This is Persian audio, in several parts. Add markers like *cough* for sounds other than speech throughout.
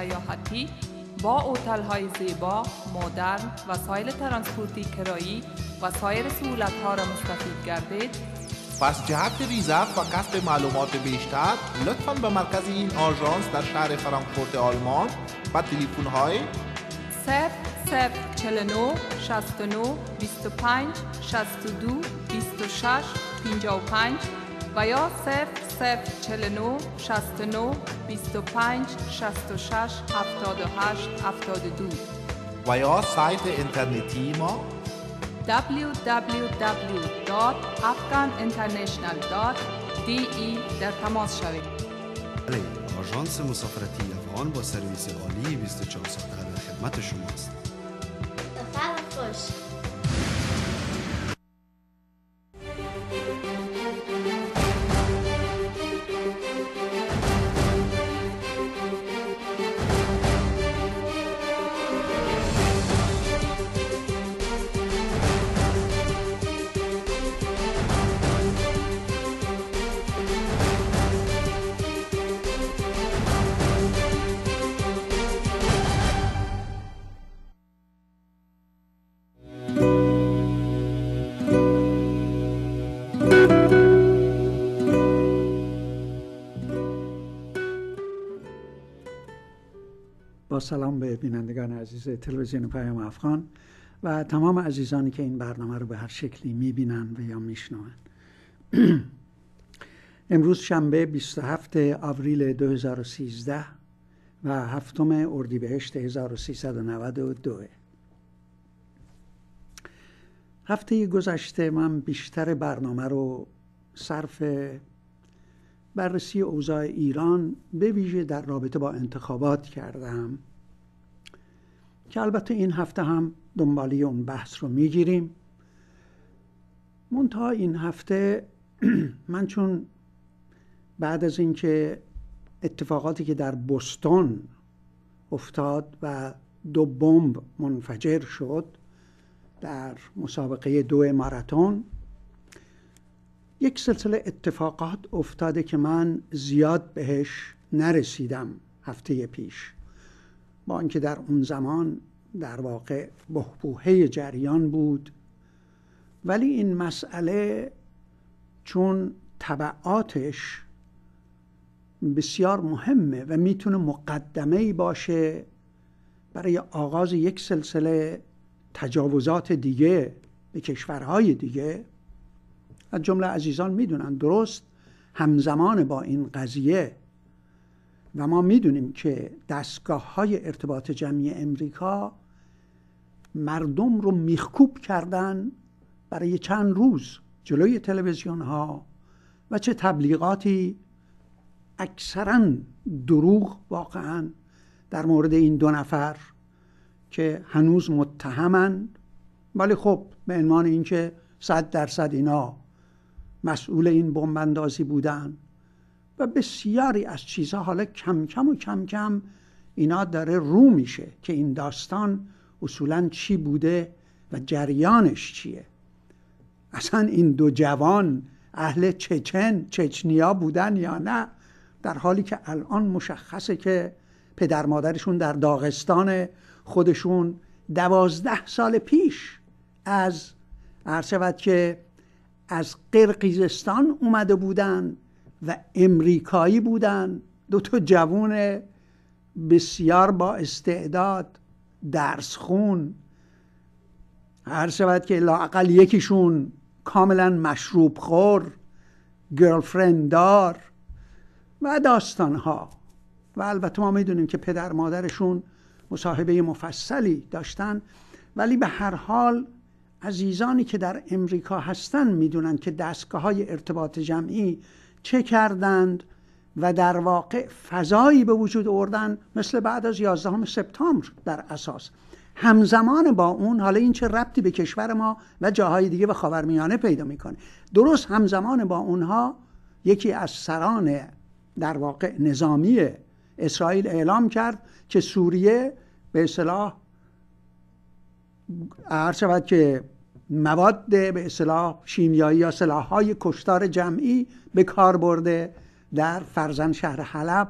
سیاحتی با اوتل های زیبا، مدرن، وسایل ترانسپورتی کرایی و سایر سهولت ها را مستفید گردید پس جهت ریزف و کسب معلومات بیشتر لطفا به مرکز این آژانس در شهر فرانکفورت آلمان با تلفن های 0049 69 25 62 26 55 و یا 49 69 25 66 78 72 و یا سایت اینترنتی ما www.afghaninternational.de در تماس شوید بله، آژانس مسافرتی افغان با سرویس عالی 24 ساعته در خدمت شماست سفر خوش سلام به بینندگان عزیز تلویزیون پیام افغان و تمام عزیزانی که این برنامه رو به هر شکلی میبینند و یا میشنوند *clears throat* امروز شنبه 27 آوریل 2013 و هفتم اردیبهشت 1392 هفته گذشته من بیشتر برنامه رو صرف بررسی اوضاع ایران به ویژه در رابطه با انتخابات کردم که البته این هفته هم دنبالی اون بحث رو میگیریم منتها این هفته *clears throat* من چون بعد از اینکه اتفاقاتی که در بستون افتاد و دو بمب منفجر شد در مسابقه دو ماراتون یک سلسله اتفاقات افتاده که من زیاد بهش نرسیدم هفته پیش با اینکه در اون زمان در واقع بهبوهه جریان بود ولی این مسئله چون طبعاتش بسیار مهمه و میتونه مقدمه باشه برای آغاز یک سلسله تجاوزات دیگه به کشورهای دیگه از جمله عزیزان میدونن درست همزمان با این قضیه و ما میدونیم که دستگاه های ارتباط جمعی امریکا مردم رو میخکوب کردن برای چند روز جلوی تلویزیون ها و چه تبلیغاتی اکثرا دروغ واقعا در مورد این دو نفر که هنوز متهمند ولی خب به عنوان اینکه صد درصد اینا مسئول این بمبندازی بودن و بسیاری از چیزها حالا کم کم و کم کم اینا داره رو میشه که این داستان اصولا چی بوده و جریانش چیه اصلا این دو جوان اهل چچن چچنیا بودن یا نه در حالی که الان مشخصه که پدر مادرشون در داغستان خودشون دوازده سال پیش از عرض که از قرقیزستان اومده بودن و امریکایی بودن دو تا جوون بسیار با استعداد درس خون هر شود که لاقل یکیشون کاملا مشروب خور گرلفرند دار و داستان ها و البته ما میدونیم که پدر مادرشون مصاحبه مفصلی داشتن ولی به هر حال عزیزانی که در امریکا هستن میدونن که دستگاه های ارتباط جمعی چه کردند و در واقع فضایی به وجود آوردن مثل بعد از 11 سپتامبر در اساس همزمان با اون حالا این چه ربطی به کشور ما و جاهای دیگه به خاورمیانه پیدا میکنه درست همزمان با اونها یکی از سران در واقع نظامی اسرائیل اعلام کرد که سوریه به اصلاح عرض شود که مواد به اصلاح شیمیایی یا سلاحهای کشتار جمعی به کار برده در فرزن شهر حلب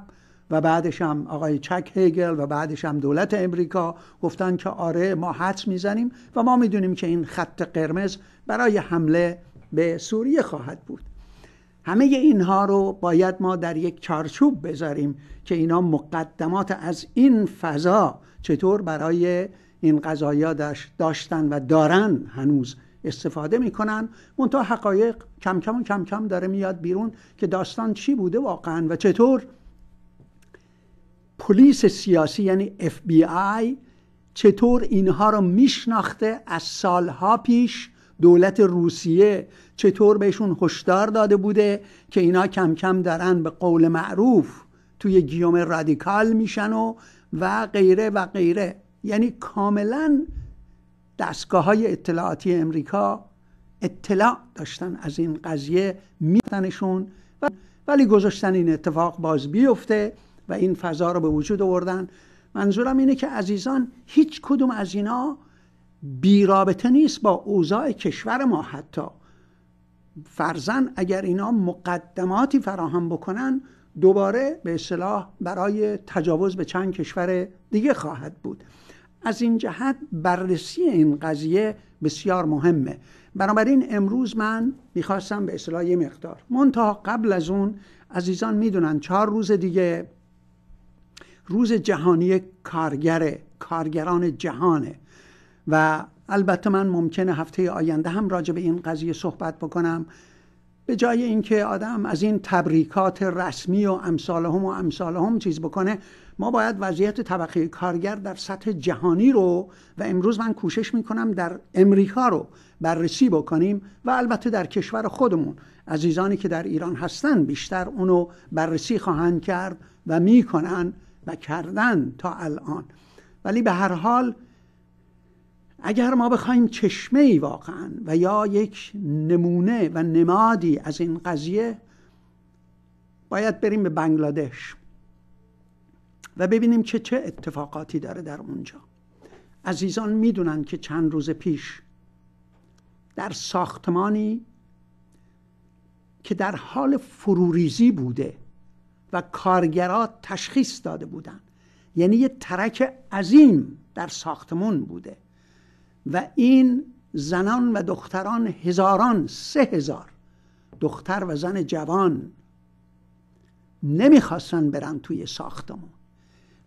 و بعدش هم آقای چک هیگل و بعدش هم دولت امریکا گفتن که آره ما حدس میزنیم و ما میدونیم که این خط قرمز برای حمله به سوریه خواهد بود همه اینها رو باید ما در یک چارچوب بذاریم که اینا مقدمات از این فضا چطور برای این قضایا داشتن و دارن هنوز استفاده میکنن منتها حقایق کم کم و کم کم داره میاد بیرون که داستان چی بوده واقعا و چطور پلیس سیاسی یعنی اف بی آی چطور اینها رو میشناخته از سالها پیش دولت روسیه چطور بهشون هشدار داده بوده که اینا کم کم دارن به قول معروف توی گیوم رادیکال میشن و و غیره و غیره یعنی کاملا دستگاه های اطلاعاتی امریکا اطلاع داشتن از این قضیه میتنشون و ولی گذاشتن این اتفاق باز بیفته و این فضا رو به وجود آوردن منظورم اینه که عزیزان هیچ کدوم از اینا بیرابطه نیست با اوضاع کشور ما حتی فرزن اگر اینا مقدماتی فراهم بکنن دوباره به اصلاح برای تجاوز به چند کشور دیگه خواهد بود از این جهت بررسی این قضیه بسیار مهمه بنابراین امروز من میخواستم به اصلاح یه مقدار منتها قبل از اون عزیزان میدونن چهار روز دیگه روز جهانی کارگره کارگران جهانه و البته من ممکنه هفته آینده هم راجع به این قضیه صحبت بکنم به جای اینکه آدم از این تبریکات رسمی و امثالهم و امثالهم چیز بکنه ما باید وضعیت طبقه کارگر در سطح جهانی رو و امروز من کوشش میکنم در امریکا رو بررسی بکنیم و البته در کشور خودمون عزیزانی که در ایران هستن بیشتر اونو بررسی خواهند کرد و میکنن و کردن تا الان ولی به هر حال اگر ما بخوایم چشمه ای واقعا و یا یک نمونه و نمادی از این قضیه باید بریم به بنگلادش و ببینیم که چه اتفاقاتی داره در اونجا عزیزان میدونن که چند روز پیش در ساختمانی که در حال فروریزی بوده و کارگرا تشخیص داده بودن یعنی یه ترک عظیم در ساختمان بوده و این زنان و دختران هزاران سه هزار دختر و زن جوان نمیخواستن برن توی ساختمون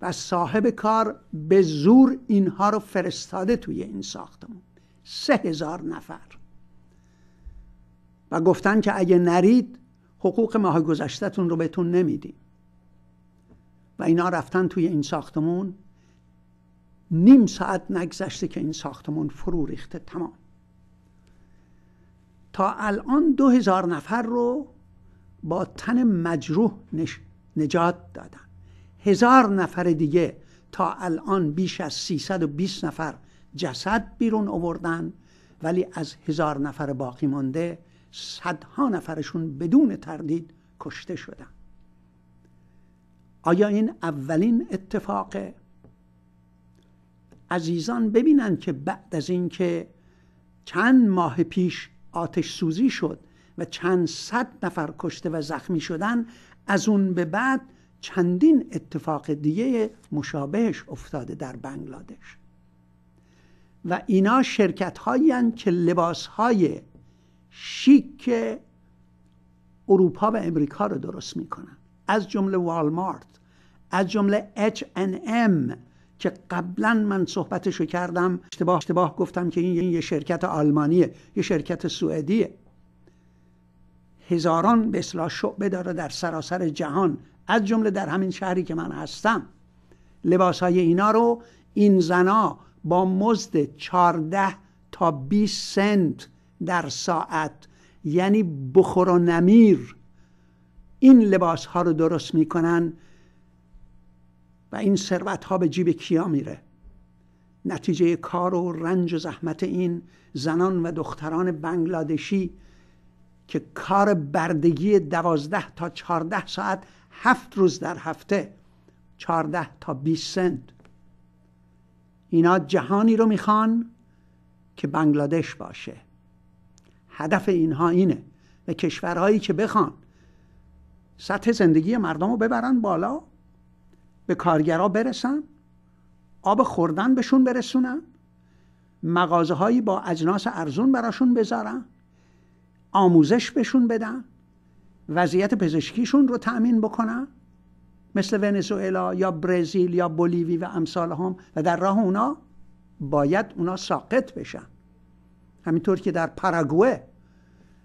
و صاحب کار به زور اینها رو فرستاده توی این ساختمون سه هزار نفر و گفتن که اگه نرید حقوق ماه گذشتهتون رو بهتون نمیدیم و اینا رفتن توی این ساختمون نیم ساعت نگذشته که این ساختمون فرو ریخته تمام تا الان دو هزار نفر رو با تن مجروح نجات دادن هزار نفر دیگه تا الان بیش از 320 نفر جسد بیرون آوردن ولی از هزار نفر باقی مانده صدها نفرشون بدون تردید کشته شدن آیا این اولین اتفاقه؟ عزیزان ببینن که بعد از اینکه چند ماه پیش آتش سوزی شد و چند صد نفر کشته و زخمی شدن از اون به بعد چندین اتفاق دیگه مشابهش افتاده در بنگلادش و اینا شرکت هایی که لباس های شیک اروپا و امریکا رو درست میکنن از جمله والمارت از جمله ام که قبلا من صحبتشو کردم اشتباه اشتباه گفتم که این یه شرکت آلمانیه یه شرکت سوئدیه هزاران به اصلاح شعبه داره در سراسر جهان از جمله در همین شهری که من هستم لباس های اینا رو این زنا با مزد 14 تا 20 سنت در ساعت یعنی بخور و نمیر این لباس ها رو درست میکنن و این ثروت ها به جیب کیا میره نتیجه کار و رنج و زحمت این زنان و دختران بنگلادشی که کار بردگی دوازده تا 14 ساعت هفت روز در هفته چارده تا 20 سنت اینا جهانی رو میخوان که بنگلادش باشه هدف اینها اینه و کشورهایی که بخوان سطح زندگی مردم رو ببرن بالا به کارگرها برسن آب خوردن بهشون برسونن مغازه هایی با اجناس ارزون براشون بذارن آموزش بهشون بدن وضعیت پزشکیشون رو تأمین بکنن مثل ونزوئلا یا برزیل یا بولیوی و امثال هم و در راه اونا باید اونا ساقط بشن همینطور که در پاراگوه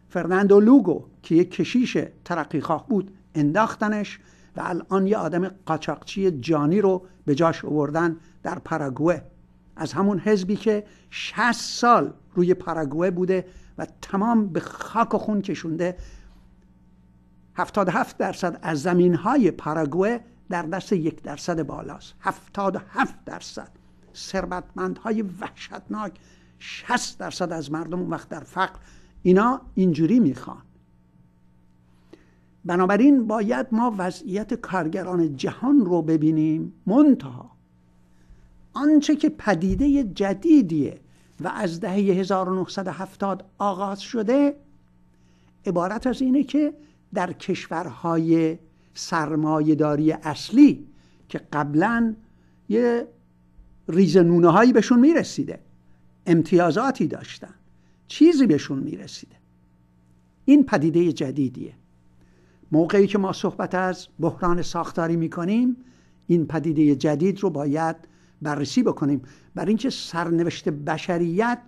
فرناندو لوگو که یک کشیش ترقیخواه بود انداختنش و الان یه آدم قاچاقچی جانی رو به جاش آوردن در پاراگوه از همون حزبی که 60 سال روی پاراگوه بوده و تمام به خاک و خون کشونده 77 درصد از زمین های پاراگوه در دست یک درصد بالاست 77 درصد سربتمند های وحشتناک 60 درصد از مردم اون وقت در فقر اینا اینجوری میخوان بنابراین باید ما وضعیت کارگران جهان رو ببینیم منتها آنچه که پدیده جدیدیه و از دهه 1970 آغاز شده عبارت از اینه که در کشورهای سرمایهداری اصلی که قبلا یه ریزنونه هایی بهشون میرسیده امتیازاتی داشتن چیزی بهشون میرسیده این پدیده جدیدیه موقعی که ما صحبت از بحران ساختاری میکنیم این پدیده جدید رو باید بررسی بکنیم بر اینکه سرنوشت بشریت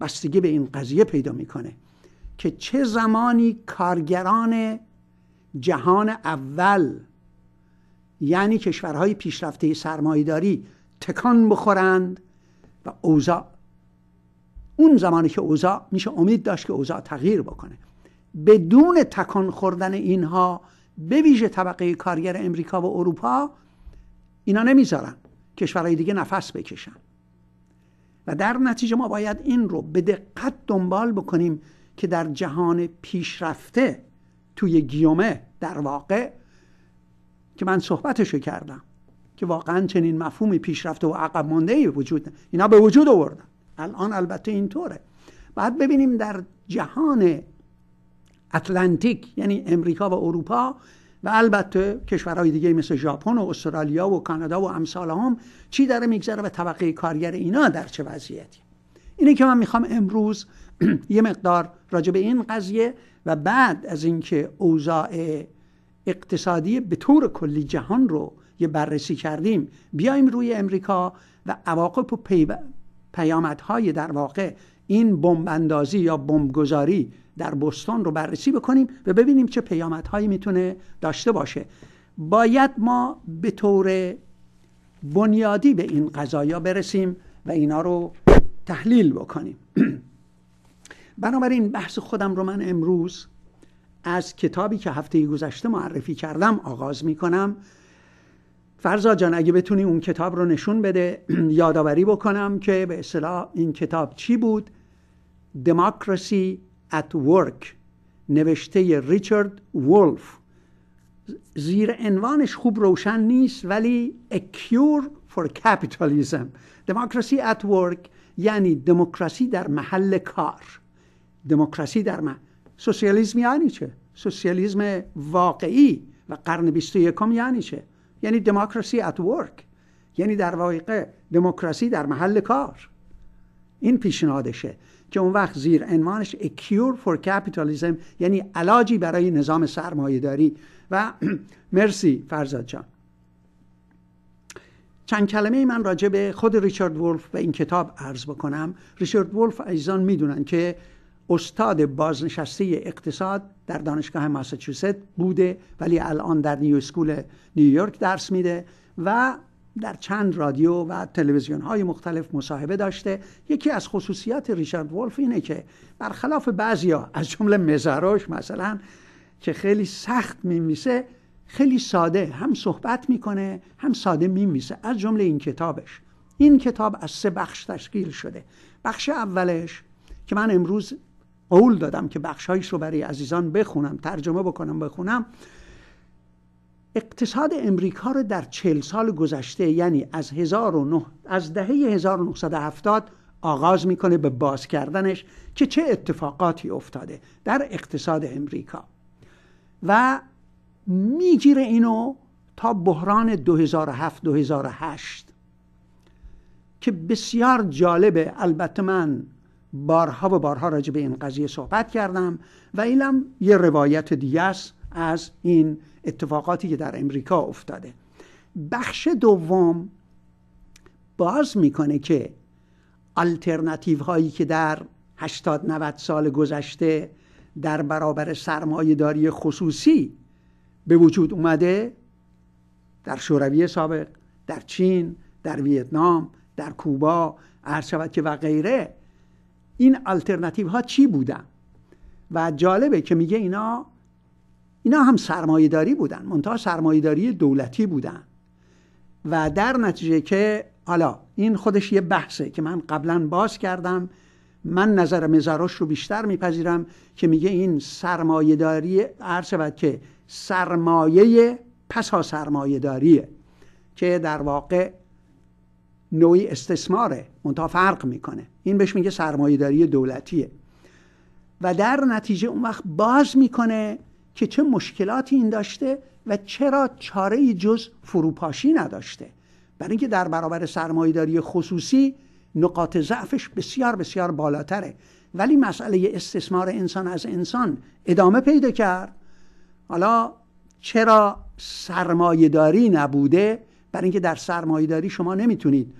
بستگی به این قضیه پیدا میکنه که چه زمانی کارگران جهان اول یعنی کشورهای پیشرفته سرمایداری تکان بخورند و اوزا اون زمانی که اوزا میشه امید داشت که اوضاع تغییر بکنه بدون تکان خوردن اینها به ویژه طبقه کارگر امریکا و اروپا اینا نمیذارن کشورهای دیگه نفس بکشن و در نتیجه ما باید این رو به دقت دنبال بکنیم که در جهان پیشرفته توی گیومه در واقع که من صحبتشو کردم که واقعا چنین مفهومی پیشرفته و عقب مانده ای وجود اینا به وجود آوردن الان البته اینطوره بعد ببینیم در جهان اتلانتیک یعنی امریکا و اروپا و البته کشورهای دیگه مثل ژاپن و استرالیا و کانادا و امثال هم چی داره میگذره و طبقه کارگر اینا در چه وضعیتی اینه که من میخوام امروز *clears throat* یه مقدار راجع به این قضیه و بعد از اینکه اوضاع اقتصادی به طور کلی جهان رو یه بررسی کردیم بیایم روی امریکا و عواقب و پیامدهای در واقع این بمب اندازی یا بمب گذاری در بستان رو بررسی بکنیم و ببینیم چه پیامدهایی میتونه داشته باشه باید ما به طور بنیادی به این قضایا برسیم و اینا رو تحلیل بکنیم *clears throat* بنابراین بحث خودم رو من امروز از کتابی که هفته گذشته معرفی کردم آغاز می کنم فرزا جان اگه بتونی اون کتاب رو نشون بده *clears throat* یادآوری بکنم که به اصطلاح این کتاب چی بود دموکراسی at Work نوشته ریچارد وولف زیر عنوانش خوب روشن نیست ولی A Cure for Capitalism دموکراسی at Work یعنی دموکراسی در محل کار دموکراسی در من سوسیالیسم یعنی چه سوسیالیسم واقعی و قرن 21 یعنی چه یعنی دموکراسی ات ورک یعنی در واقع دموکراسی در محل کار این پیشنهادشه که اون وقت زیر عنوانش اکیور فور for یعنی علاجی برای نظام سرمایه داری و *clears throat* مرسی فرزاد جان چند کلمه من راجع به خود ریچارد ولف و این کتاب عرض بکنم ریچارد ولف عزیزان میدونن که استاد بازنشسته اقتصاد در دانشگاه ماساچوست بوده ولی الان در نیو اسکول نیویورک درس میده و در چند رادیو و تلویزیون های مختلف مصاحبه داشته یکی از خصوصیات ریچارد ولف اینه که برخلاف بعضیا از جمله مزاروش مثلا که خیلی سخت میمیسه خیلی ساده هم صحبت میکنه هم ساده میمیسه از جمله این کتابش این کتاب از سه بخش تشکیل شده بخش اولش که من امروز قول دادم که بخشهایش رو برای عزیزان بخونم ترجمه بکنم بخونم اقتصاد امریکا رو در چل سال گذشته یعنی از, از دهه 1970 آغاز میکنه به باز کردنش که چه اتفاقاتی افتاده در اقتصاد امریکا و میگیره اینو تا بحران 2007-2008 که بسیار جالبه البته من بارها و بارها راجع به این قضیه صحبت کردم و اینم یه روایت دیگه است از این اتفاقاتی که در امریکا افتاده بخش دوم باز میکنه که آلترناتیو هایی که در 80 90 سال گذشته در برابر سرمایه داری خصوصی به وجود اومده در شوروی سابق در چین در ویتنام در کوبا عرض شود که و غیره این آلترناتیو ها چی بودن و جالبه که میگه اینا اینا هم داری بودن منتها داری دولتی بودن و در نتیجه که حالا این خودش یه بحثه که من قبلا باز کردم من نظر مزاروش رو بیشتر میپذیرم که میگه این سرمایهداری عرض شود که سرمایه پسا داریه که در واقع نوعی استثماره منتها فرق میکنه این بهش میگه سرمایهداری دولتیه و در نتیجه اون وقت باز میکنه که چه مشکلاتی این داشته و چرا چاره جز فروپاشی نداشته برای اینکه در برابر سرمایهداری خصوصی نقاط ضعفش بسیار بسیار بالاتره ولی مسئله استثمار انسان از انسان ادامه پیدا کرد حالا چرا سرمایهداری نبوده برای اینکه در داری شما نمیتونید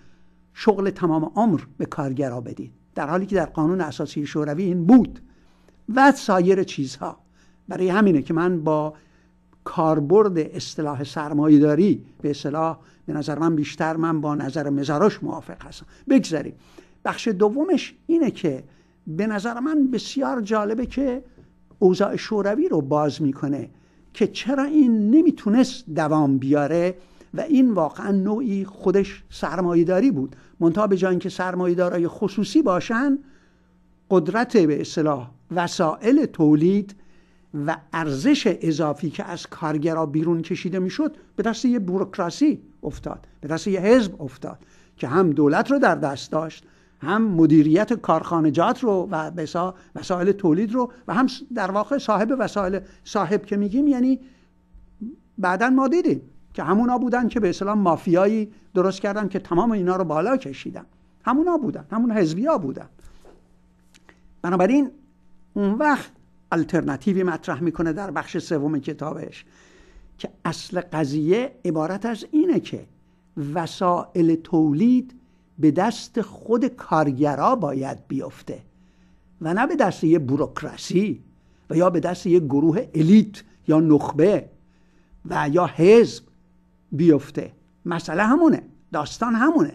شغل تمام عمر به کارگرا بدید در حالی که در قانون اساسی شوروی این بود و سایر چیزها برای همینه که من با کاربرد اصطلاح سرمایهداری به اصطلاح به نظر من بیشتر من با نظر مزاراش موافق هستم بگذاریم بخش دومش اینه که به نظر من بسیار جالبه که اوضاع شوروی رو باز میکنه که چرا این نمیتونست دوام بیاره و این واقعا نوعی خودش سرمایهداری بود منتها به جای اینکه سرمایه‌دارای خصوصی باشن قدرت به اصطلاح وسایل تولید و ارزش اضافی که از کارگرا بیرون کشیده میشد به دست یه بوروکراسی افتاد به دست یه حزب افتاد که هم دولت رو در دست داشت هم مدیریت کارخانجات رو و بسا وسایل تولید رو و هم در واقع صاحب وسایل صاحب که میگیم یعنی بعدا ما دیدیم که همونا بودن که به اسلام مافیایی درست کردن که تمام اینا رو بالا کشیدن همونا بودن همون حزبیا بودن بنابراین اون وقت الترناتیوی مطرح میکنه در بخش سوم کتابش که اصل قضیه عبارت از اینه که وسایل تولید به دست خود کارگرا باید بیفته و نه به دست یه بروکراسی و یا به دست یه گروه الیت یا نخبه و یا حزب بیفته مسئله همونه داستان همونه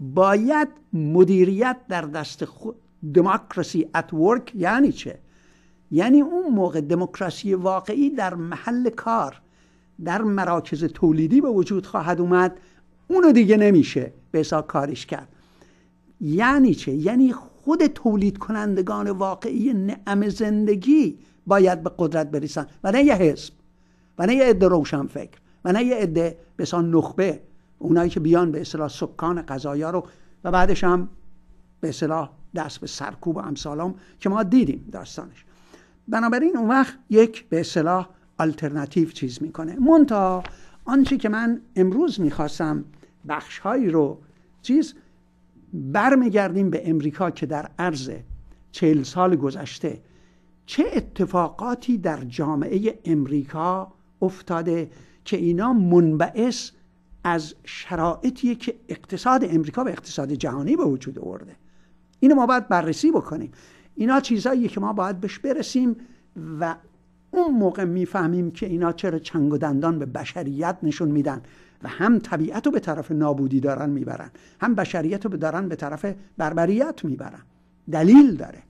باید مدیریت در دست خود دموکراسی ات ورک یعنی چه یعنی اون موقع دموکراسی واقعی در محل کار در مراکز تولیدی به وجود خواهد اومد اونو دیگه نمیشه به حساب کارش کرد یعنی چه یعنی خود تولید کنندگان واقعی نعم زندگی باید به قدرت برسن و نه یه حزب و نه یه عده روشن فکر و نه یه عده به نخبه اونایی که بیان به اصطلاح سکان قضایا رو و بعدش هم به اصطلاح دست به سرکوب و امثالام که ما دیدیم داستانش بنابراین اون وقت یک به اصطلاح آلترناتیو چیز میکنه مونتا آنچه که من امروز میخواستم بخشهایی رو چیز برمیگردیم به امریکا که در عرض چهل سال گذشته چه اتفاقاتی در جامعه امریکا افتاده که اینا منبعث از شرایطیه که اقتصاد امریکا و اقتصاد جهانی به وجود آورده اینو ما باید بررسی بکنیم اینا چیزاییه که ما باید بهش برسیم و اون موقع میفهمیم که اینا چرا چنگ و دندان به بشریت نشون میدن و هم طبیعت رو به طرف نابودی دارن میبرن هم بشریت رو دارن به طرف بربریت میبرن دلیل داره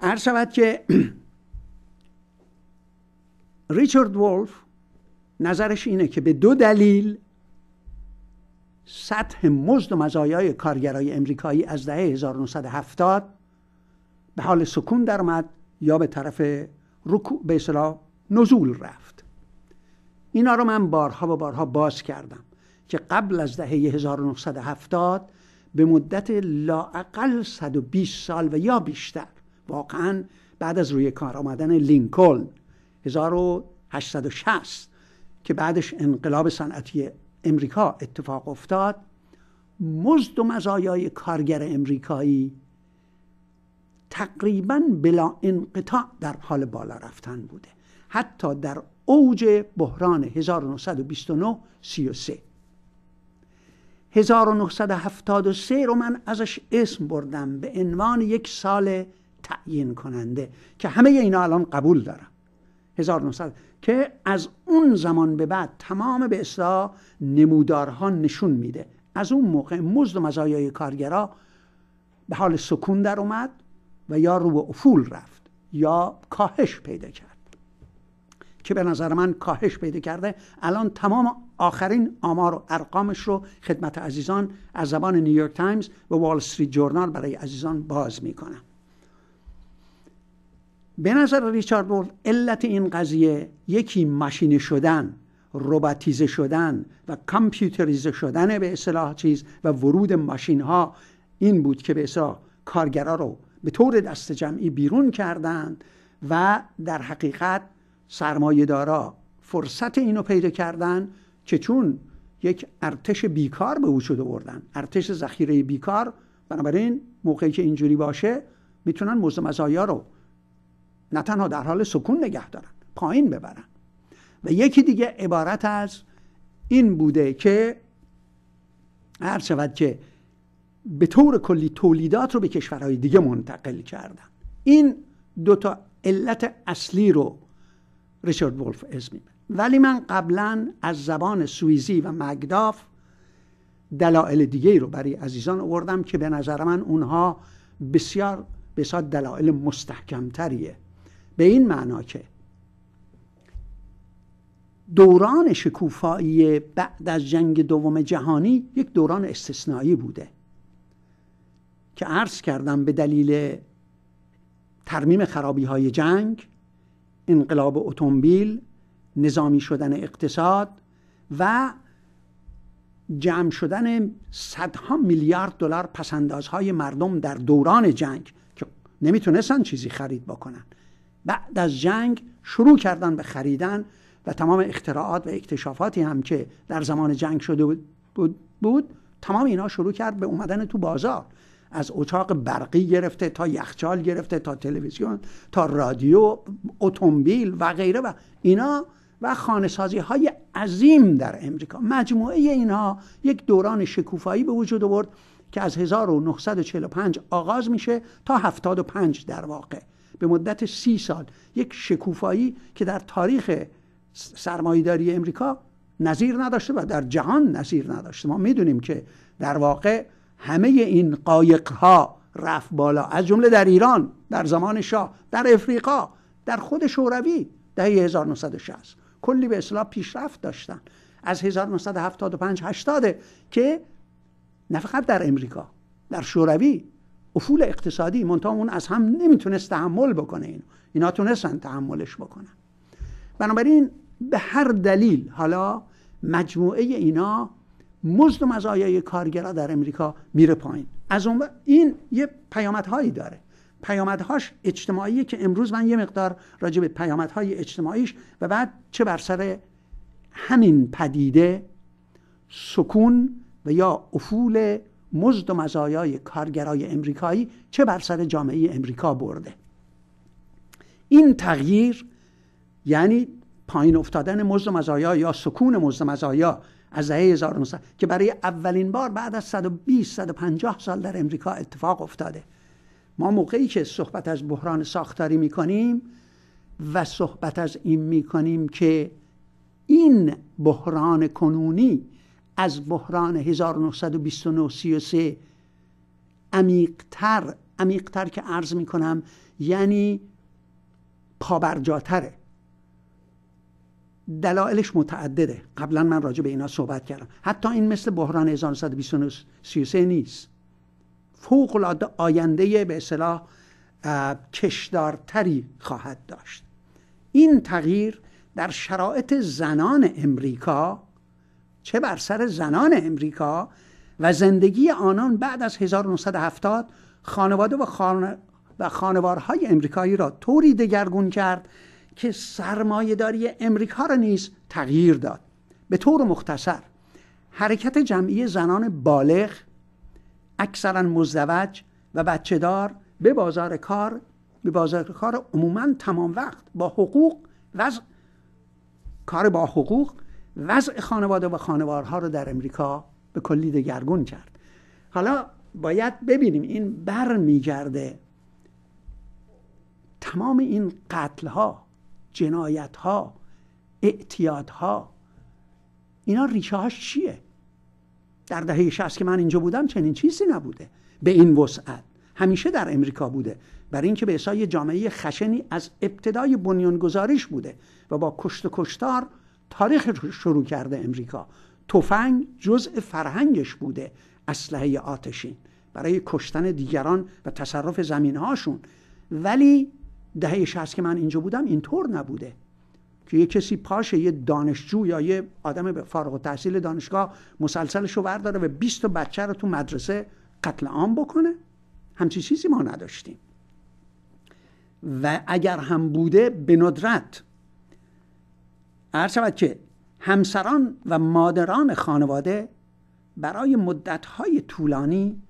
عرض شود که *clears throat* ریچارد ولف نظرش اینه که به دو دلیل سطح مزد و مزایای کارگرای امریکایی از دهه 1970 به حال سکون درآمد یا به طرف رکوع به اصطلاح نزول رفت اینا رو من بارها و بارها باز کردم که قبل از دهه 1970 به مدت لاعقل 120 سال و یا بیشتر واقعا بعد از روی کار آمدن لینکلن 1860 که بعدش انقلاب صنعتی امریکا اتفاق افتاد مزد و مزایای کارگر امریکایی تقریبا بلا انقطاع در حال بالا رفتن بوده حتی در اوج بحران 1929 33 1973 رو من ازش اسم بردم به عنوان یک سال تعیین کننده که همه اینا الان قبول دارم 1900 که از اون زمان به بعد تمام به اصلاح نمودارها نشون میده از اون موقع مزد و مزایای کارگرا به حال سکون در اومد و یا رو به افول رفت یا کاهش پیدا کرد که به نظر من کاهش پیدا کرده الان تمام آخرین آمار و ارقامش رو خدمت عزیزان از زبان نیویورک تایمز و وال استریت جورنال برای عزیزان باز میکنم به نظر ریچارد بول علت این قضیه یکی ماشین شدن روباتیزه شدن و کامپیوتریزه شدن به اصلاح چیز و ورود ماشین ها این بود که به اصلاح کارگرا رو به طور دست جمعی بیرون کردند و در حقیقت سرمایه دارا فرصت اینو پیدا کردن که چون یک ارتش بیکار به وجود آوردن ارتش ذخیره بیکار بنابراین موقعی که اینجوری باشه میتونن مزد مزایا رو نه تنها در حال سکون نگه دارن پایین ببرن و یکی دیگه عبارت از این بوده که هر شود که به طور کلی تولیدات رو به کشورهای دیگه منتقل کردن این دوتا علت اصلی رو ریچارد ولف اسم ولی من قبلا از زبان سویزی و مگداف دلایل دیگه رو برای عزیزان آوردم که به نظر من اونها بسیار بسیار دلایل تریه به این معنا که دوران شکوفایی بعد از جنگ دوم جهانی یک دوران استثنایی بوده که عرض کردم به دلیل ترمیم خرابی های جنگ انقلاب اتومبیل نظامی شدن اقتصاد و جمع شدن صدها میلیارد دلار پسندازهای مردم در دوران جنگ که نمیتونستن چیزی خرید بکنن بعد از جنگ شروع کردن به خریدن و تمام اختراعات و اکتشافاتی هم که در زمان جنگ شده بود, بود, بود تمام اینا شروع کرد به اومدن تو بازار از اتاق برقی گرفته تا یخچال گرفته تا تلویزیون تا رادیو اتومبیل و غیره و اینا و سازی های عظیم در امریکا مجموعه اینا یک دوران شکوفایی به وجود آورد که از 1945 آغاز میشه تا 75 در واقع به مدت سی سال یک شکوفایی که در تاریخ سرمایهداری امریکا نظیر نداشته و در جهان نظیر نداشته ما میدونیم که در واقع همه این قایقها رفت بالا از جمله در ایران در زمان شاه در افریقا در خود شوروی دهه 1960 کلی به اصلاح پیشرفت داشتن از 1975 80 که نه فقط در امریکا در شوروی افول اقتصادی منتها اون از هم نمیتونست تحمل بکنه اینو اینا تونستن تحملش بکنن بنابراین به هر دلیل حالا مجموعه اینا مزد و مزایای کارگرا در امریکا میره پایین از اون این یه پیامدهایی داره پیامدهاش اجتماعیه که امروز من یه مقدار راجع به پیامدهای اجتماعیش و بعد چه بر سر همین پدیده سکون و یا افول مزد و مزایای کارگرای امریکایی چه بر سر جامعه امریکا برده این تغییر یعنی پایین افتادن مزد و مزایا یا سکون مزد و مزایا از دهه 1900 که برای اولین بار بعد از 120 150 سال در امریکا اتفاق افتاده ما موقعی که صحبت از بحران ساختاری می کنیم و صحبت از این کنیم که این بحران کنونی از بحران 1929 33 عمیقتر عمیقتر که عرض می کنم یعنی پابرجاتره دلایلش متعدده قبلا من راجع به اینا صحبت کردم حتی این مثل بحران 1933 نیست فوق العاده آینده به اصطلاح کشدارتری خواهد داشت این تغییر در شرایط زنان امریکا چه بر سر زنان امریکا و زندگی آنان بعد از 1970 خانواده و, خان... خانوارهای امریکایی را طوری دگرگون کرد که سرمایهداری امریکا را نیز تغییر داد به طور مختصر حرکت جمعی زنان بالغ اکثرا مزدوج و دار به بازار کار به بازار کار عموما تمام وقت با حقوق و کار با حقوق وضع خانواده و خانوارها رو در امریکا به کلی دگرگون کرد حالا باید ببینیم این بر میگرده تمام این قتل ها جنایت ها اعتیاد ها اینا ریشه هاش چیه در دهه 60 که من اینجا بودم چنین چیزی نبوده به این وسعت همیشه در امریکا بوده برای اینکه به یه جامعه خشنی از ابتدای بنیانگذاریش بوده و با کشت و کشتار تاریخ شروع کرده امریکا تفنگ جزء فرهنگش بوده اسلحه آتشین برای کشتن دیگران و تصرف هاشون. ولی دهه 60 که من اینجا بودم اینطور نبوده که یه کسی پاشه یه دانشجو یا یه آدم فارغ تحصیل دانشگاه مسلسلش رو برداره و 20 بچه رو تو مدرسه قتل عام بکنه همچی چیزی ما نداشتیم و اگر هم بوده به ندرت هر شود که همسران و مادران خانواده برای مدتهای طولانی